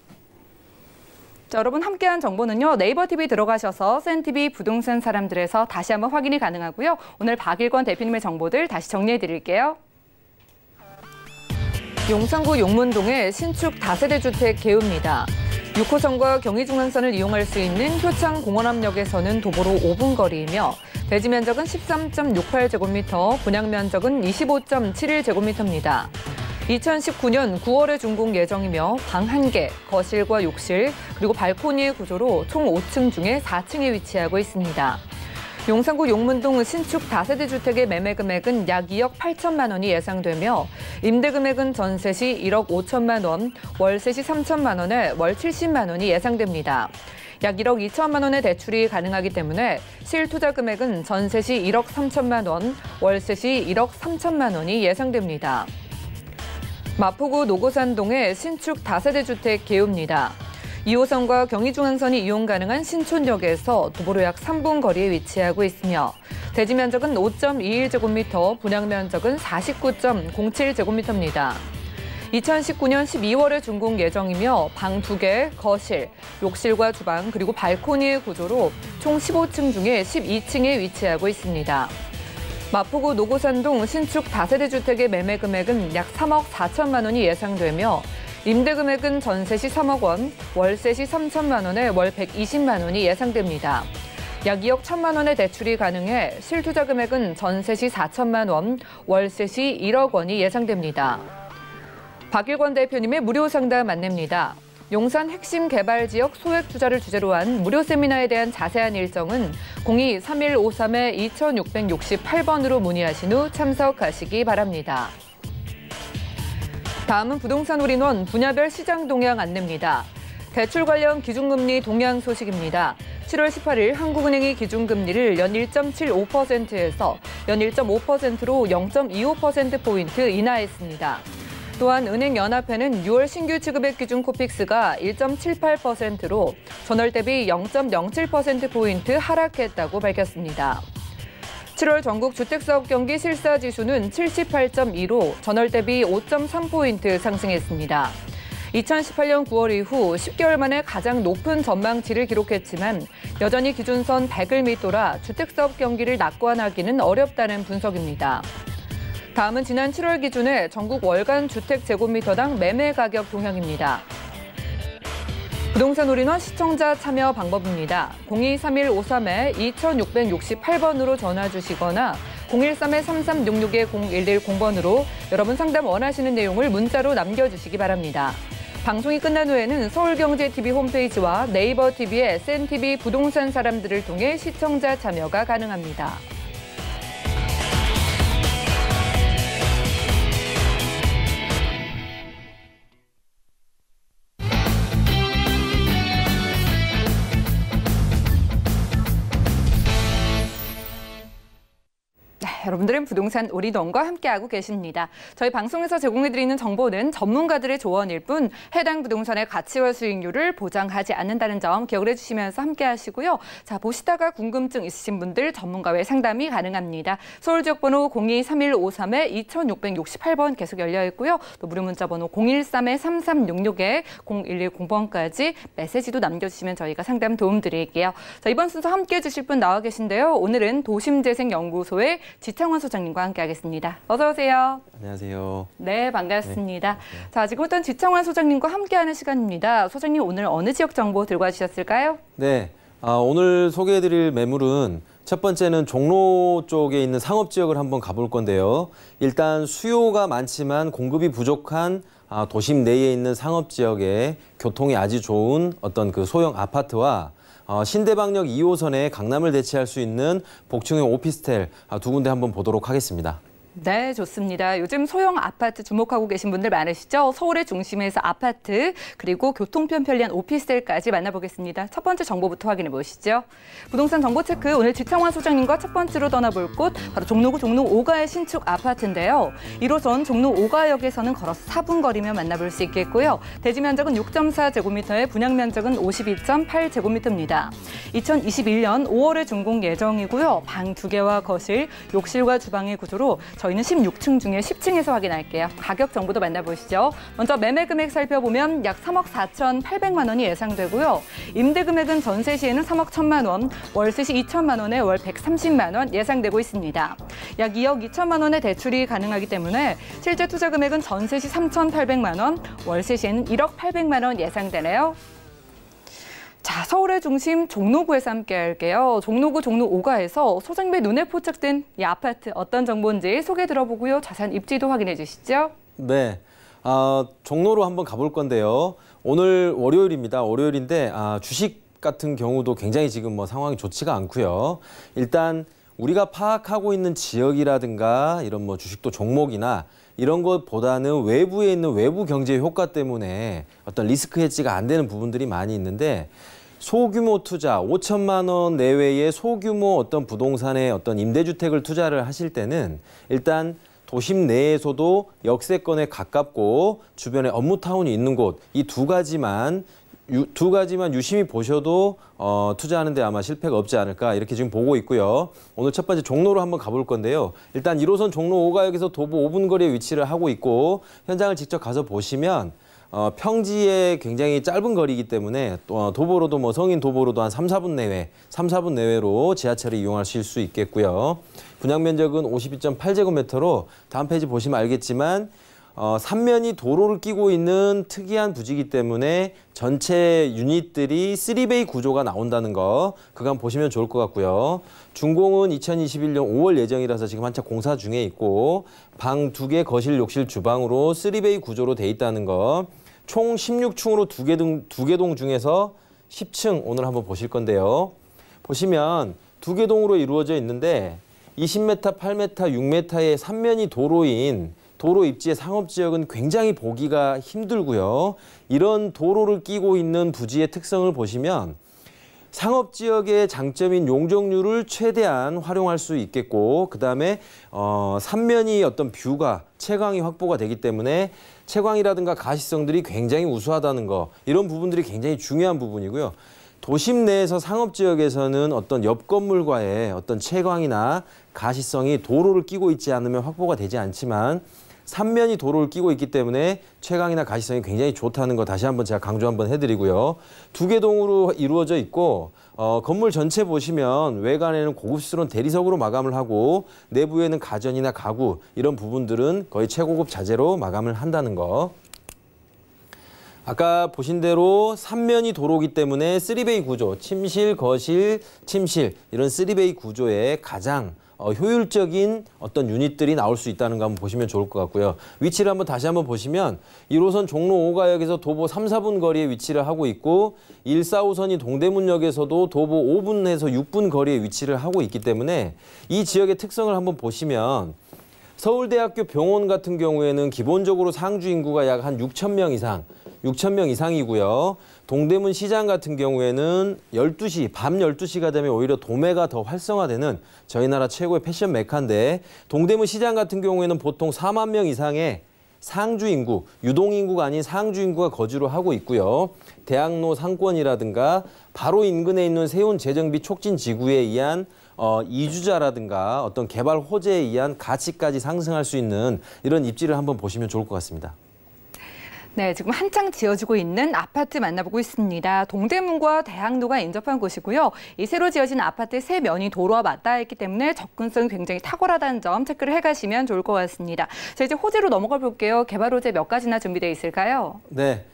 자, 여러분 함께한 정보는요. 네이버 TV 들어가셔서 센TV 부동산 사람들에서 다시 한번 확인이 가능하고요. 오늘 박일권 대표님의 정보들 다시 정리해 드릴게요. 용산구 용문동의 신축 다세대 주택 개우입니다. 6호선과 경의중앙선을 이용할 수 있는 효창 공원암역에서는 도보로 5분 거리이며 대지 면적은 13.68제곱미터, 분양 면적은 25.71제곱미터입니다. 2019년 9월에 준공 예정이며 방 한개 거실과 욕실, 그리고 발코니의 구조로 총 5층 중에 4층에 위치하고 있습니다. 용산구 용문동 신축 다세대 주택의 매매 금액은 약 2억 8천만 원이 예상되며 임대 금액은 전세 시 1억 5천만 원, 월세 시 3천만 원에 월 70만 원이 예상됩니다. 약 1억 2천만 원의 대출이 가능하기 때문에 실투자 금액은 전세 시 1억 3천만 원, 월세 시 1억 3천만 원이 예상됩니다. 마포구 노고산동의 신축 다세대 주택 개요입니다. 2호선과 경의중앙선이 이용 가능한 신촌역에서 도보로 약 3분 거리에 위치하고 있으며 대지 면적은 5.21제곱미터, 분양 면적은 49.07제곱미터입니다. 2019년 12월에 준공 예정이며 방 2개, 거실, 욕실과 주방 그리고 발코니의 구조로 총 15층 중에 12층에 위치하고 있습니다. 마포구 노고산동 신축 다세대 주택의 매매 금액은 약 3억 4천만 원이 예상되며 임대 금액은 전세 시 3억 원, 월세 시 3천만 원에 월 120만 원이 예상됩니다. 약 2억 1천만 원의 대출이 가능해 실투자 금액은 전세 시 4천만 원, 월세 시 1억 원이 예상됩니다. 박일권 대표님의 무료 상담 안내입니다. 용산 핵심 개발 지역 소액 투자를 주제로 한 무료 세미나에 대한 자세한 일정은 02-3153-2668번으로 문의하신 후 참석하시기 바랍니다. 다음은 부동산 올인원 분야별 시장 동향 안내입니다. 대출 관련 기준금리 동향 소식입니다. 7월 18일 한국은행이 기준금리를 연 1.75%에서 연 1.5%로 0.25%포인트 인하했습니다. 또한 은행연합회는 6월 신규 취급액 기준 코픽스가 1.78%로 전월 대비 0.07%포인트 하락했다고 밝혔습니다. 7월 전국 주택사업 경기 실사 지수는 78.2로 전월 대비 5.3포인트 상승했습니다. 2018년 9월 이후 10개월 만에 가장 높은 전망치를 기록했지만 여전히 기준선 100을 밑돌아 주택사업 경기를 낙관하기는 어렵다는 분석입니다. 다음은 지난 7월 기준의 전국 월간 주택 제곱미터당 매매 가격 동향입니다. 부동산 올인원 시청자 참여 방법입니다. 023153-2668번으로 전화 주시거나 013-3366-0110번으로 여러분 상담 원하시는 내용을 문자로 남겨주시기 바랍니다. 방송이 끝난 후에는 서울경제TV 홈페이지와 네이버 TV의 센TV 부동산 사람들을 통해 시청자 참여가 가능합니다. 여러분들은 부동산 오리돈과 함께하고 계십니다. 저희 방송에서 제공해드리는 정보는 전문가들의 조언일 뿐 해당 부동산의 가치와 수익률을 보장하지 않는다는 점 기억을 해주시면서 함께하시고요. 자 보시다가 궁금증 있으신 분들 전문가와의 상담이 가능합니다. 서울 지역번호 023153-2668번 에 계속 열려 있고요. 또 무료 문자번호 013-3366에 0110번까지 메시지도 남겨주시면 저희가 상담 도움드릴게요. 자 이번 순서 함께해 주실 분 나와 계신데요. 오늘은 도심재생연구소의 지적 이창원 소장님과 함께하겠습니다. 어서 오세요. 안녕하세요. 네, 반갑습니다. 네. 네. 자, 지금 부터는 지창원 소장님과 함께하는 시간입니다. 소장님 오늘 어느 지역 정보 들고 와주셨을까요? 네, 아, 오늘 소개해드릴 매물은 첫 번째는 종로 쪽에 있는 상업 지역을 한번 가볼 건데요. 일단 수요가 많지만 공급이 부족한 아, 도심 내에 있는 상업 지역에 교통이 아주 좋은 어떤 그 소형 아파트와 어, 신대방역 2호선에 강남을 대체할 수 있는 복층형 오피스텔 두 군데 한번 보도록 하겠습니다. 네, 좋습니다. 요즘 소형 아파트 주목하고 계신 분들 많으시죠? 서울의 중심에서 아파트, 그리고 교통편 편리한 오피스텔까지 만나보겠습니다. 첫 번째 정보부터 확인해 보시죠. 부동산 정보 체크, 오늘 지창환 소장님과 첫 번째로 떠나볼 곳, 바로 종로구 종로 5가의 신축 아파트인데요. 1호선 종로 5가역에서는 걸어서 4분 거리면 만나볼 수 있겠고요. 대지 면적은 6.4제곱미터에 분양 면적은 52.8제곱미터입니다. 2021년 5월에 준공 예정이고요. 방 두개와 거실, 욕실과 주방의 구조로 저 저희는 16층 중에 10층에서 확인할게요. 가격 정보도 만나보시죠. 먼저 매매 금액 살펴보면 약 3억 4,800만 원이 예상되고요. 임대 금액은 전세 시에는 3억 1천만 원, 월세 시 2천만 원에 월 130만 원 예상되고 있습니다. 약 2억 2천만 원의 대출이 가능하기 때문에 실제 투자 금액은 전세 시 3,800만 원, 월세 시에는 1억 800만 원 예상되네요. 자, 서울의 중심 종로구에서 함께 할게요. 종로구 종로 5가에서 소장배 눈에 포착된 이 아파트 어떤 정보인지 소개 들어보고요. 자세한 입지도 확인해 주시죠. 네. 아, 종로로 한번 가볼 건데요. 오늘 월요일입니다. 월요일인데 아, 주식 같은 경우도 굉장히 지금 뭐 상황이 좋지가 않고요. 일단 우리가 파악하고 있는 지역이라든가 이런 뭐 주식도 종목이나 이런 것보다는 외부에 있는 외부 경제 효과 때문에 어떤 리스크 해지가 안 되는 부분들이 많이 있는데 소규모 투자 5천만 원 내외의 소규모 어떤 부동산에 어떤 임대주택을 투자를 하실 때는 일단 도심 내에서도 역세권에 가깝고 주변에 업무타운이 있는 곳 이 두 가지만 유, 두 가지만 유심히 보셔도 어, 투자하는데 아마 실패가 없지 않을까 이렇게 지금 보고 있고요. 오늘 첫 번째 종로로 한번 가볼 건데요. 일단 1호선 종로 5가역에서 도보 5분 거리에 위치를 하고 있고 현장을 직접 가서 보시면 어, 평지에 굉장히 짧은 거리이기 때문에 어, 도보로도 뭐 성인 도보로도 한 3, 4분 내외, 3, 4분 내외로 지하철을 이용하실 수 있겠고요. 분양 면적은 52.8제곱미터로 다음 페이지 보시면 알겠지만 어, 삼면이 도로를 끼고 있는 특이한 부지기 때문에 전체 유닛들이 3베이 구조가 나온다는 거 그간 보시면 좋을 것 같고요. 준공은 2021년 5월 예정이라서 지금 한참 공사 중에 있고 방 두 개 거실 욕실 주방으로 3베이 구조로 돼 있다는 거 총 16층으로 두개동두개동 중에서 10층 오늘 한번 보실 건데요. 보시면 두개 동으로 이루어져 있는데 20m, 8m, 6m의 삼면이 도로인 도로 입지의 상업지역은 굉장히 보기가 힘들고요. 이런 도로를 끼고 있는 부지의 특성을 보시면 상업지역의 장점인 용적률을 최대한 활용할 수 있겠고 그다음에 어, 삼면이 어떤 뷰가 채광이 확보가 되기 때문에 채광이라든가 가시성들이 굉장히 우수하다는 거 이런 부분들이 굉장히 중요한 부분이고요. 도심 내에서 상업 지역에서는 어떤 옆 건물과의 어떤 채광이나 가시성이 도로를 끼고 있지 않으면 확보가 되지 않지만 삼면이 도로를 끼고 있기 때문에 최강이나 가시성이 굉장히 좋다는 거 다시 한번 제가 강조 한번 해드리고요. 두 개 동으로 이루어져 있고 어, 건물 전체 보시면 외관에는 고급스러운 대리석으로 마감을 하고 내부에는 가전이나 가구 이런 부분들은 거의 최고급 자재로 마감을 한다는 거. 아까 보신 대로 3면이 도로기 때문에 3베이 구조, 침실, 거실, 침실 이런 3베이 구조의 가장 어, 효율적인 어떤 유닛들이 나올 수 있다는 거 한번 보시면 좋을 것 같고요. 위치를 한번 다시 한번 보시면 1호선 종로 5가역에서 도보 3, 4분 거리에 위치를 하고 있고 1, 4호선이 동대문역에서도 도보 5분에서 6분 거리에 위치를 하고 있기 때문에 이 지역의 특성을 한번 보시면 서울대학교 병원 같은 경우에는 기본적으로 상주 인구가 약 한 6천 명 이상 6천 명 이상이고요. 동대문 시장 같은 경우에는 12시, 밤 12시가 되면 오히려 도매가 더 활성화되는 저희 나라 최고의 패션 메카인데 동대문 시장 같은 경우에는 보통 4만 명 이상의 상주 인구, 유동 인구가 아닌 상주 인구가 거주를 하고 있고요. 대학로 상권이라든가 바로 인근에 있는 세운 재정비 촉진 지구에 의한 어, 이주자라든가 어떤 개발 호재에 의한 가치까지 상승할 수 있는 이런 입지를 한번 보시면 좋을 것 같습니다. 네, 지금 한창 지어지고 있는 아파트 만나보고 있습니다. 동대문과 대학로가 인접한 곳이고요. 이 새로 지어진 아파트 세 면이 도로와 맞닿아 있기 때문에 접근성이 굉장히 탁월하다는 점 체크를 해가시면 좋을 것 같습니다. 자, 이제 호재로 넘어가 볼게요. 개발 호재 몇 가지나 준비되어 있을까요? 네.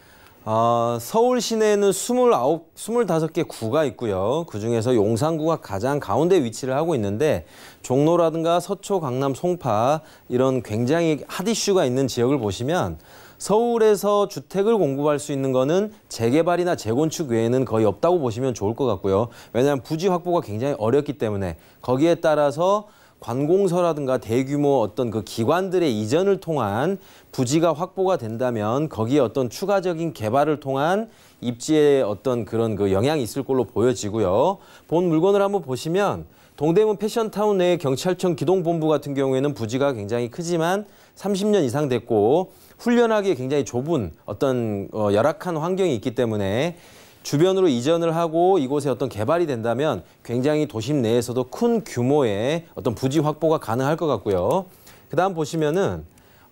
어, 서울 시내에는 29, 25개 구가 있고요. 그중에서 용산구가 가장 가운데 위치를 하고 있는데 종로라든가 서초, 강남, 송파 이런 굉장히 핫 이슈가 있는 지역을 보시면 서울에서 주택을 공급할 수 있는 거는 재개발이나 재건축 외에는 거의 없다고 보시면 좋을 것 같고요. 왜냐하면 부지 확보가 굉장히 어렵기 때문에 거기에 따라서 관공서라든가 대규모 어떤 그 기관들의 이전을 통한 부지가 확보가 된다면 거기에 어떤 추가적인 개발을 통한 입지에 어떤 그런 그 영향이 있을 걸로 보여지고요. 본 물건을 한번 보시면 동대문 패션타운 내 경찰청 기동본부 같은 경우에는 부지가 굉장히 크지만 30년 이상 됐고 훈련하기에 굉장히 좁은 어떤 어, 열악한 환경이 있기 때문에 주변으로 이전을 하고 이곳에 어떤 개발이 된다면 굉장히 도심 내에서도 큰 규모의 어떤 부지 확보가 가능할 것 같고요. 그다음 보시면은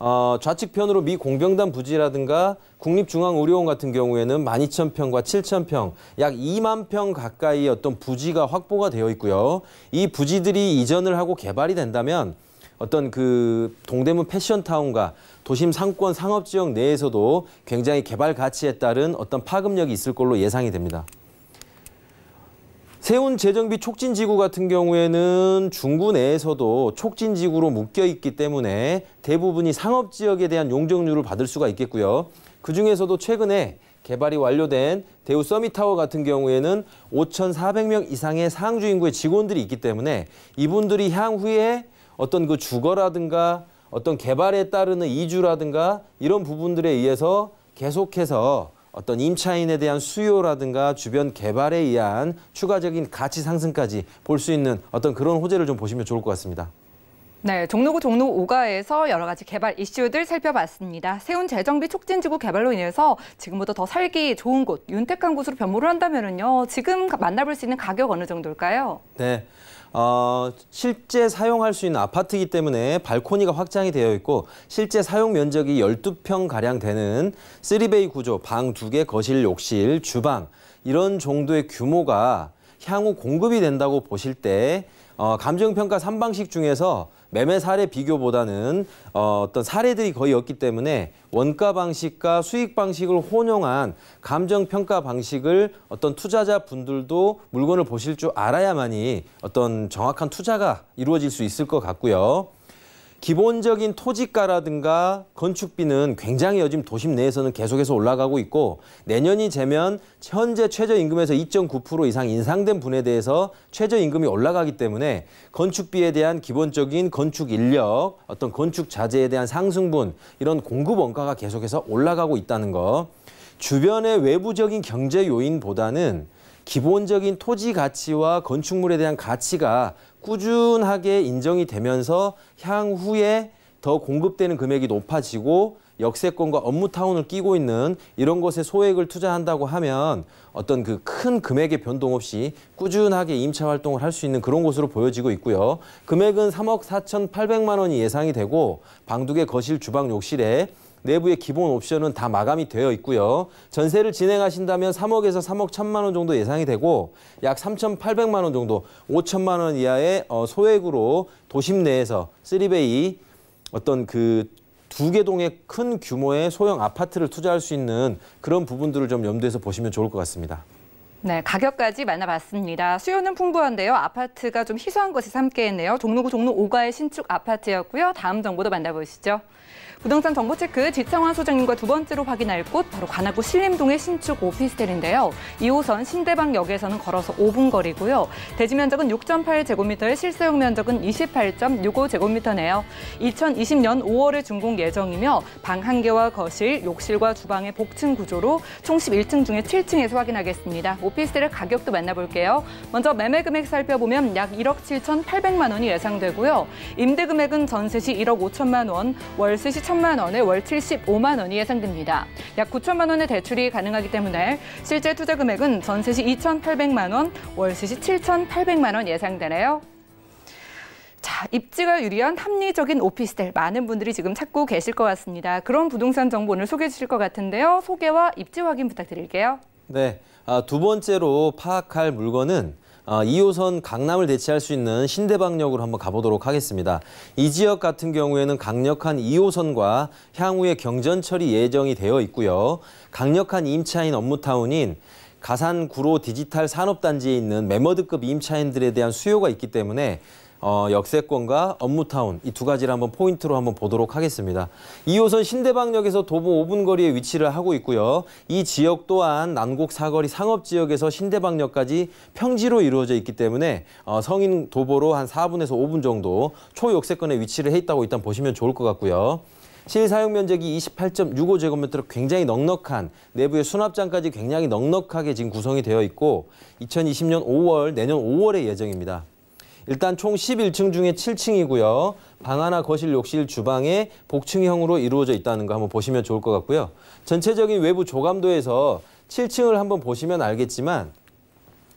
어, 좌측편으로 미 공병단 부지라든가 국립중앙의료원 같은 경우에는 12,000평과 7,000평, 약 2만 평 가까이 어떤 부지가 확보가 되어 있고요. 이 부지들이 이전을 하고 개발이 된다면 어떤 그 동대문 패션타운과 도심 상권 상업지역 내에서도 굉장히 개발 가치에 따른 어떤 파급력이 있을 걸로 예상이 됩니다. 세운 재정비 촉진지구 같은 경우에는 중구 내에서도 촉진지구로 묶여 있기 때문에 대부분이 상업지역에 대한 용적률을 받을 수가 있겠고요. 그중에서도 최근에 개발이 완료된 대우 서밋타워 같은 경우에는 5,400명 이상의 상주 인구의 직원들이 있기 때문에 이분들이 향후에 어떤 그 주거라든가 어떤 개발에 따르는 이주라든가 이런 부분들에 의해서 계속해서 어떤 임차인에 대한 수요라든가 주변 개발에 의한 추가적인 가치 상승까지 볼 수 있는 어떤 그런 호재를 좀 보시면 좋을 것 같습니다. 네, 종로구 종로 5가에서 여러 가지 개발 이슈들 살펴봤습니다. 세운 재정비 촉진지구 개발로 인해서 지금보다 더 살기 좋은 곳, 윤택한 곳으로 변모를 한다면요. 지금 만나볼 수 있는 가격 어느 정도일까요? 네. 어, 실제 사용할 수 있는 아파트이기 때문에 발코니가 확장이 되어 있고 실제 사용 면적이 12평 가량 되는 3베이 구조, 방 두 개, 거실, 욕실, 주방 이런 정도의 규모가 향후 공급이 된다고 보실 때 어, 감정평가 3방식 중에서 매매 사례 비교보다는 어, 어떤 사례들이 거의 없기 때문에 원가 방식과 수익 방식을 혼용한 감정 평가 방식을 어떤 투자자 분들도 물건을 보실 줄 알아야만이 어떤 정확한 투자가 이루어질 수 있을 것 같고요. 기본적인 토지가라든가 건축비는 굉장히 요즘 도심 내에서는 계속해서 올라가고 있고 내년이 되면 현재 최저임금에서 2.9% 이상 인상된 분에 대해서 최저임금이 올라가기 때문에 건축비에 대한 기본적인 건축 인력, 어떤 건축 자재에 대한 상승분 이런 공급 원가가 계속해서 올라가고 있다는 거. 주변의 외부적인 경제 요인보다는 기본적인 토지 가치와 건축물에 대한 가치가 꾸준하게 인정이 되면서 향후에 더 공급되는 금액이 높아지고 역세권과 업무타운을 끼고 있는 이런 곳에 소액을 투자한다고 하면 어떤 그 큰 금액의 변동 없이 꾸준하게 임차 활동을 할 수 있는 그런 곳으로 보여지고 있고요. 금액은 3억 4천8백만 원이 예상이 되고 방 두 개 거실 주방 욕실에 내부의 기본 옵션은 다 마감이 되어 있고요. 전세를 진행하신다면 3억에서 3억 1천만 원 정도 예상이 되고 약 3,800만 원 정도, 5천만 원 이하의 어, 소액으로 도심 내에서 3베이 어떤 그 두 개 동의 큰 규모의 소형 아파트를 투자할 수 있는 그런 부분들을 좀 염두에서 보시면 좋을 것 같습니다. 네, 가격까지 만나봤습니다. 수요는 풍부한데요. 아파트가 좀 희소한 것이 함께했네요. 종로구 종로 5가의 신축 아파트였고요. 다음 정보도 만나보시죠. 부동산 정보체크 지창환 소장님과 두 번째로 확인할 곳 바로 관악구 신림동의 신축 오피스텔인데요. 2호선 신대방역에서는 걸어서 5분 거리고요. 대지 면적은 6.8제곱미터에 실사용 면적은 28.65제곱미터네요. 2020년 5월에 준공 예정이며 방 한개와 거실, 욕실과 주방의 복층 구조로 총 11층 중에 7층에서 확인하겠습니다. 오피스텔의 가격도 만나볼게요. 먼저 매매 금액 살펴보면 약 1억 7,800만 원이 예상되고요. 임대 금액은 전세 시 1억 5천만 원, 월세 시 1천만 원에 월 75만 원이 예상됩니다. 약 9천만 원의 대출이 가능하기 때문에 실제 투자 금액은 전세 시 2,800만 원, 월세 시 7,800만 원 예상되네요. 자, 입지가 유리한 합리적인 오피스텔 많은 분들이 지금 찾고 계실 것 같습니다. 그런 부동산 정보 오늘 소개해 주실 것 같은데요. 소개와 입지 확인 부탁드릴게요. 네, 아, 두 번째로 파악할 물건은 아, 2호선 강남을 대체할 수 있는 신대방역으로 한번 가보도록 하겠습니다. 이 지역 같은 경우에는 강력한 2호선과 향후에 경전 처리 예정이 되어 있고요. 강력한 임차인 업무타운인 가산구로 디지털 산업단지에 있는 메머드급 임차인들에 대한 수요가 있기 때문에 어, 역세권과 업무타운 이 두 가지를 한번 포인트로 한번 보도록 하겠습니다. 2호선 신대방역에서 도보 5분 거리에 위치를 하고 있고요. 이 지역 또한 난곡 사거리 상업지역에서 신대방역까지 평지로 이루어져 있기 때문에 어, 성인 도보로 한 4분에서 5분 정도 초역세권에 위치를 해 있다고 일단 보시면 좋을 것 같고요. 실사용 면적이 28.65제곱미터로 굉장히 넉넉한 내부의 수납장까지 굉장히 넉넉하게 지금 구성이 되어 있고 2020년 5월 내년 5월의 예정입니다. 일단 총 11층 중에 7층이고요. 방 하나, 거실, 욕실, 주방에 복층형으로 이루어져 있다는 거 한번 보시면 좋을 것 같고요. 전체적인 외부 조감도에서 7층을 한번 보시면 알겠지만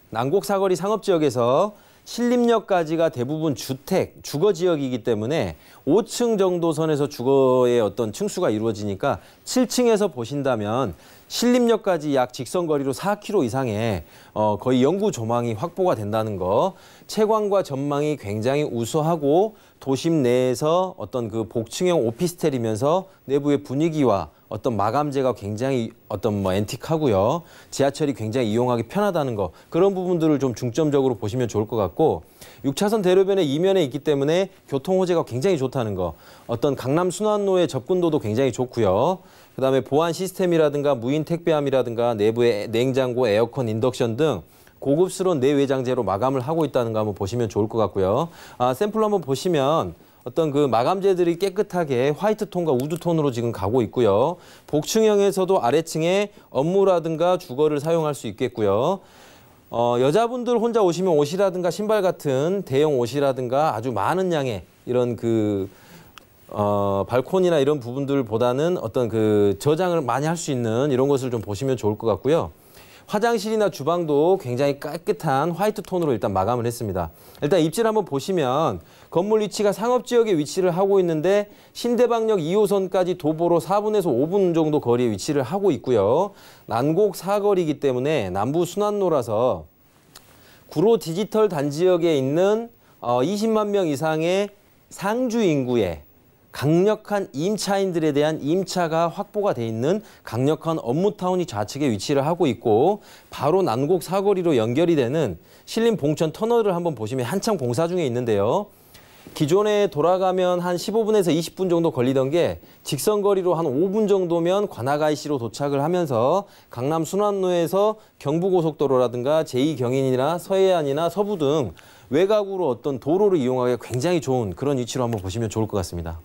난곡 사거리 상업지역에서 신림역까지가 대부분 주택, 주거 지역이기 때문에 5층 정도 선에서 주거의 어떤 층수가 이루어지니까 7층에서 보신다면 신림역까지 약 직선거리로 4km 이상의 어, 거의 영구 조망이 확보가 된다는 거, 채광과 전망이 굉장히 우수하고 도심 내에서 어떤 그 복층형 오피스텔이면서 내부의 분위기와 어떤 마감재가 굉장히 어떤 뭐엔틱하고요 지하철이 굉장히 이용하기 편하다는 거 그런 부분들을 좀 중점적으로 보시면 좋을 것 같고 6차선 대로변의 이면에 있기 때문에 교통 호재가 굉장히 좋다는 거 어떤 강남 순환로의 접근도도 굉장히 좋고요. 그다음에 보안 시스템이라든가 무인 택배함이라든가 내부의 냉장고, 에어컨, 인덕션 등 고급스러운 내외장재로 마감을 하고 있다는 거 한번 보시면 좋을 것 같고요. 아, 샘플 로 한번 보시면 어떤 그 마감재들이 깨끗하게 화이트 톤과 우드 톤으로 지금 가고 있고요. 복층형에서도 아래층에 업무라든가 주거를 사용할 수 있겠고요. 어, 여자분들 혼자 오시면 옷이라든가 신발 같은 대형 옷이라든가 아주 많은 양의 이런 그 어, 발코니나 이런 부분들보다는 어떤 그 저장을 많이 할 수 있는 이런 것을 좀 보시면 좋을 것 같고요. 화장실이나 주방도 굉장히 깔끗한 화이트 톤으로 일단 마감을 했습니다. 일단 입지를 한번 보시면 건물 위치가 상업지역에 위치를 하고 있는데 신대방역 2호선까지 도보로 4분에서 5분 정도 거리에 위치를 하고 있고요. 난곡 사거리이기 때문에 남부 순환로라서 구로 디지털 단지역에 있는 20만 어, 명 이상의 상주 인구에 강력한 임차인들에 대한 임차가 확보가 돼 있는 강력한 업무타운이 좌측에 위치를 하고 있고 바로 난곡 사거리로 연결이 되는 신림 봉천 터널을 한번 보시면 한참 공사 중에 있는데요. 기존에 돌아가면 한 15분에서 20분 정도 걸리던 게 직선 거리로 한 5분 정도면 관악IC로 도착을 하면서 강남 순환로에서 경부고속도로라든가 제2경인이나 서해안이나 서부 등 외곽으로 어떤 도로를 이용하기에 굉장히 좋은 그런 위치로 한번 보시면 좋을 것 같습니다.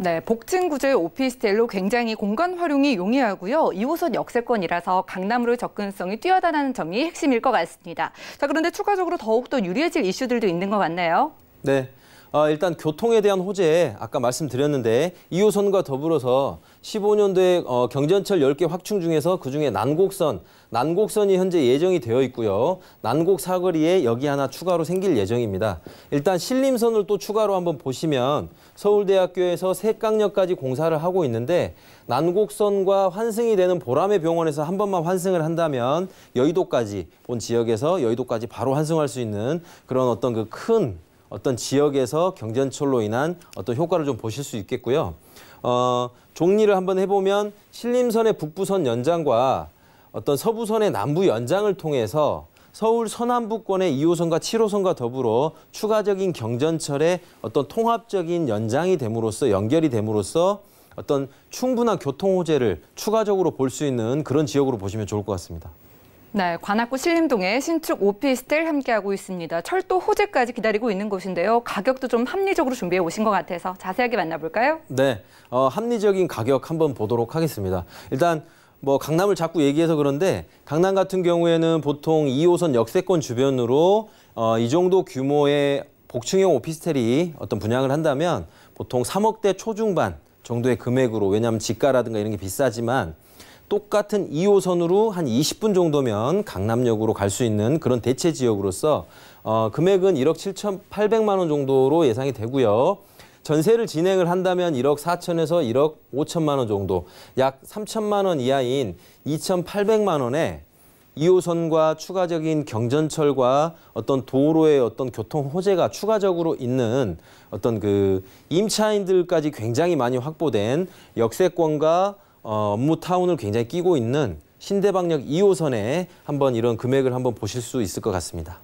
네, 복층구조의 오피스텔로 굉장히 공간 활용이 용이하고요. 2호선 역세권이라서 강남으로 접근성이 뛰어나다는 점이 핵심일 것 같습니다. 자, 그런데 추가적으로 더욱더 유리해질 이슈들도 있는 것 같네요. 네. 아, 일단 교통에 대한 호재 아까 말씀드렸는데 2호선과 더불어서 15년도에 어, 경전철 10개 확충 중에서 그중에 난곡선, 난곡선이 현재 예정이 되어 있고요. 난곡 사거리에 여기 하나 추가로 생길 예정입니다. 일단 신림선을 또 추가로 한번 보시면 서울대학교에서 세강역까지 공사를 하고 있는데 난곡선과 환승이 되는 보람의 병원에서 한 번만 환승을 한다면 여의도까지 본 지역에서 여의도까지 바로 환승할 수 있는 그런 어떤 그큰 어떤 지역에서 경전철로 인한 어떤 효과를 좀 보실 수 있겠고요. 어, 종리를 한번 해보면 신림선의 북부선 연장과 어떤 서부선의 남부 연장을 통해서 서울 서남부권의 2호선과 7호선과 더불어 추가적인 경전철의 어떤 통합적인 연장이 됨으로써 연결이 됨으로써 어떤 충분한 교통 호재를 추가적으로 볼 수 있는 그런 지역으로 보시면 좋을 것 같습니다. 네, 관악구 신림동에 신축 오피스텔 함께하고 있습니다. 철도 호재까지 기다리고 있는 곳인데요. 가격도 좀 합리적으로 준비해 오신 것 같아서 자세하게 만나볼까요? 네, 어, 합리적인 가격 한번 보도록 하겠습니다. 일단 뭐 강남을 자꾸 얘기해서 그런데 강남 같은 경우에는 보통 2호선 역세권 주변으로 어, 이 정도 규모의 복층형 오피스텔이 어떤 분양을 한다면 보통 3억대 초중반 정도의 금액으로 왜냐하면 집가라든가 이런 게 비싸지만 똑같은 2호선으로 한 20분 정도면 강남역으로 갈 수 있는 그런 대체 지역으로서 어, 금액은 1억 7,800만 원 정도로 예상이 되고요. 전세를 진행을 한다면 1억 4천에서 1억 5천만 원 정도, 약 3천만 원 이하인 2,800만 원에 2호선과 추가적인 경전철과 어떤 도로의 어떤 교통 호재가 추가적으로 있는 어떤 그 임차인들까지 굉장히 많이 확보된 역세권과 어, 업무 타운을 굉장히 끼고 있는 신대방역 2호선에 한번 이런 금액을 한번 보실 수 있을 것 같습니다.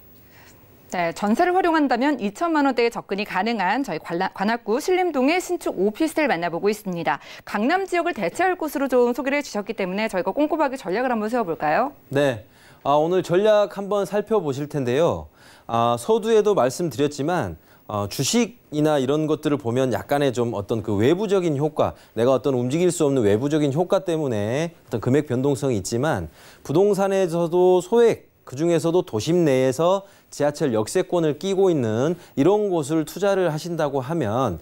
네, 전세를 활용한다면 2천만 원대의 접근이 가능한 저희 관라, 관악구 신림동의 신축 오피스텔 만나보고 있습니다. 강남 지역을 대체할 곳으로 좀 소개를 해주셨기 때문에 저희가 꼼꼼하게 전략을 한번 세워볼까요? 네, 아, 오늘 전략 한번 살펴보실 텐데요. 아, 서두에도 말씀드렸지만 어, 주식이나 이런 것들을 보면 약간의 좀 어떤 그 외부적인 효과, 내가 어떤 움직일 수 없는 외부적인 효과 때문에 어떤 금액 변동성이 있지만 부동산에서도 소액 그중에서도 도심 내에서 지하철 역세권을 끼고 있는 이런 곳을 투자를 하신다고 하면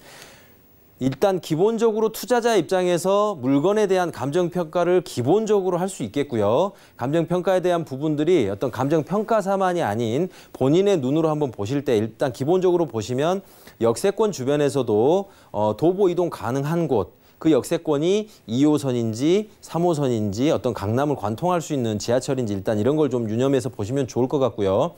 일단 기본적으로 투자자 입장에서 물건에 대한 감정평가를 기본적으로 할 수 있겠고요. 감정평가에 대한 부분들이 어떤 감정평가사만이 아닌 본인의 눈으로 한번 보실 때 일단 기본적으로 보시면 역세권 주변에서도 어, 도보 이동 가능한 곳, 그 역세권이 2호선인지 3호선인지 어떤 강남을 관통할 수 있는 지하철인지 일단 이런 걸 좀 유념해서 보시면 좋을 것 같고요.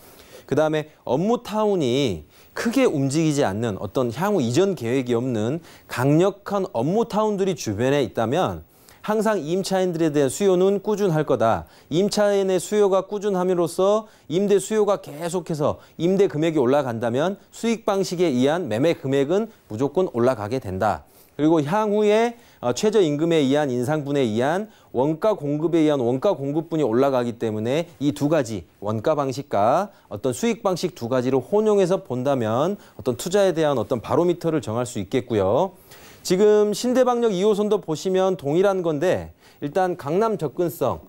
그다음에 업무타운이 크게 움직이지 않는 어떤 향후 이전 계획이 없는 강력한 업무 타운들이 주변에 있다면 항상 임차인들에 대한 수요는 꾸준할 거다. 임차인의 수요가 꾸준함으로써 임대 수요가 계속해서 임대 금액이 올라간다면 수익 방식에 의한 매매 금액은 무조건 올라가게 된다. 그리고 향후에 어, 최저임금에 의한 인상분에 의한 원가 공급에 의한 원가 공급분이 올라가기 때문에 이 두 가지 원가 방식과 어떤 수익 방식 두 가지를 혼용해서 본다면 어떤 투자에 대한 어떤 바로미터를 정할 수 있겠고요. 지금 신대방역 2호선도 보시면 동일한 건데 일단 강남 접근성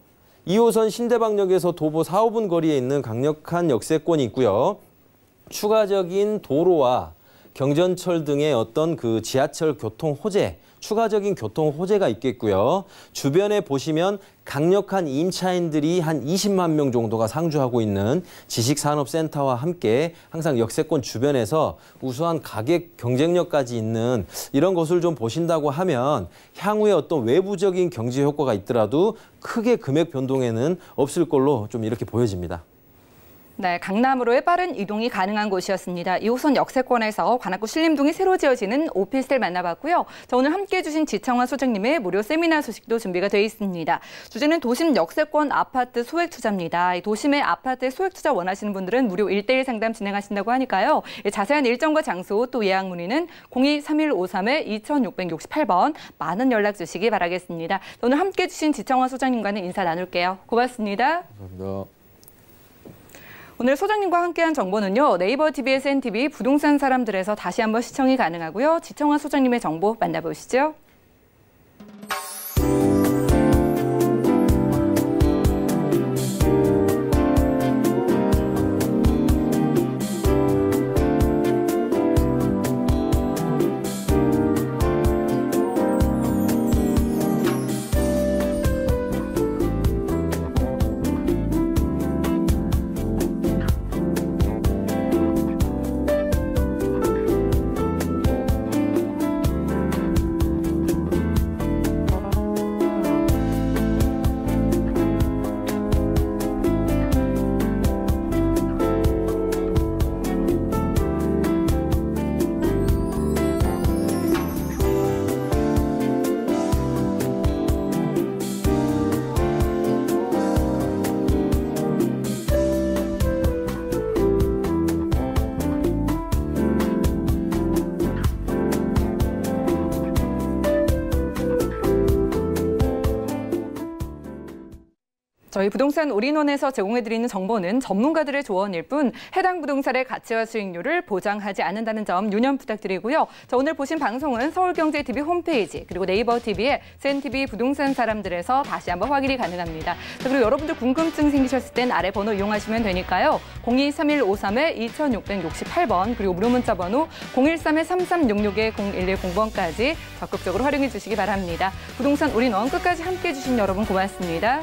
2호선 신대방역에서 도보 4, 5분 거리에 있는 강력한 역세권이 있고요. 추가적인 도로와 경전철 등의 어떤 그 지하철 교통 호재, 추가적인 교통 호재가 있겠고요. 주변에 보시면 강력한 임차인들이 한 20만 명 정도가 상주하고 있는 지식산업센터와 함께 항상 역세권 주변에서 우수한 가격 경쟁력까지 있는 이런 것을 좀 보신다고 하면 향후에 어떤 외부적인 경제 효과가 있더라도 크게 금액 변동에는 없을 걸로 좀 이렇게 보여집니다. 네, 강남으로의 빠른 이동이 가능한 곳이었습니다. 이호선 역세권에서 관악구 신림동이 새로 지어지는 오피스텔 만나봤고요. 자, 오늘 함께해 주신 지청환 소장님의 무료 세미나 소식도 준비가 되어 있습니다. 주제는 도심 역세권 아파트 소액 투자입니다. 이 도심의 아파트 소액 투자 원하시는 분들은 무료 일대일 상담 진행하신다고 하니까요. 자세한 일정과 장소 또 예약 문의는 02-3153-2668번 많은 연락 주시기 바라겠습니다. 오늘 함께해 주신 지청환 소장님과는 인사 나눌게요. 고맙습니다 감사합니다. 오늘 소장님과 함께한 정보는요. 네이버 TV, SNTV 부동산 사람들에서 다시 한번 시청이 가능하고요. 지청환 소장님의 정보 만나보시죠. 저희 부동산 올인원에서 제공해드리는 정보는 전문가들의 조언일 뿐 해당 부동산의 가치와 수익률을 보장하지 않는다는 점 유념 부탁드리고요. 자, 오늘 보신 방송은 서울경제TV 홈페이지 그리고 네이버 TV의 센TV 부동산 사람들에서 다시 한번 확인이 가능합니다. 자, 그리고 여러분들 궁금증 생기셨을 땐 아래 번호 이용하시면 되니까요. 023153-2668번 그리고 무료문자 번호 013-3366-0110번까지 적극적으로 활용해 주시기 바랍니다. 부동산 올인원 끝까지 함께해 주신 여러분 고맙습니다.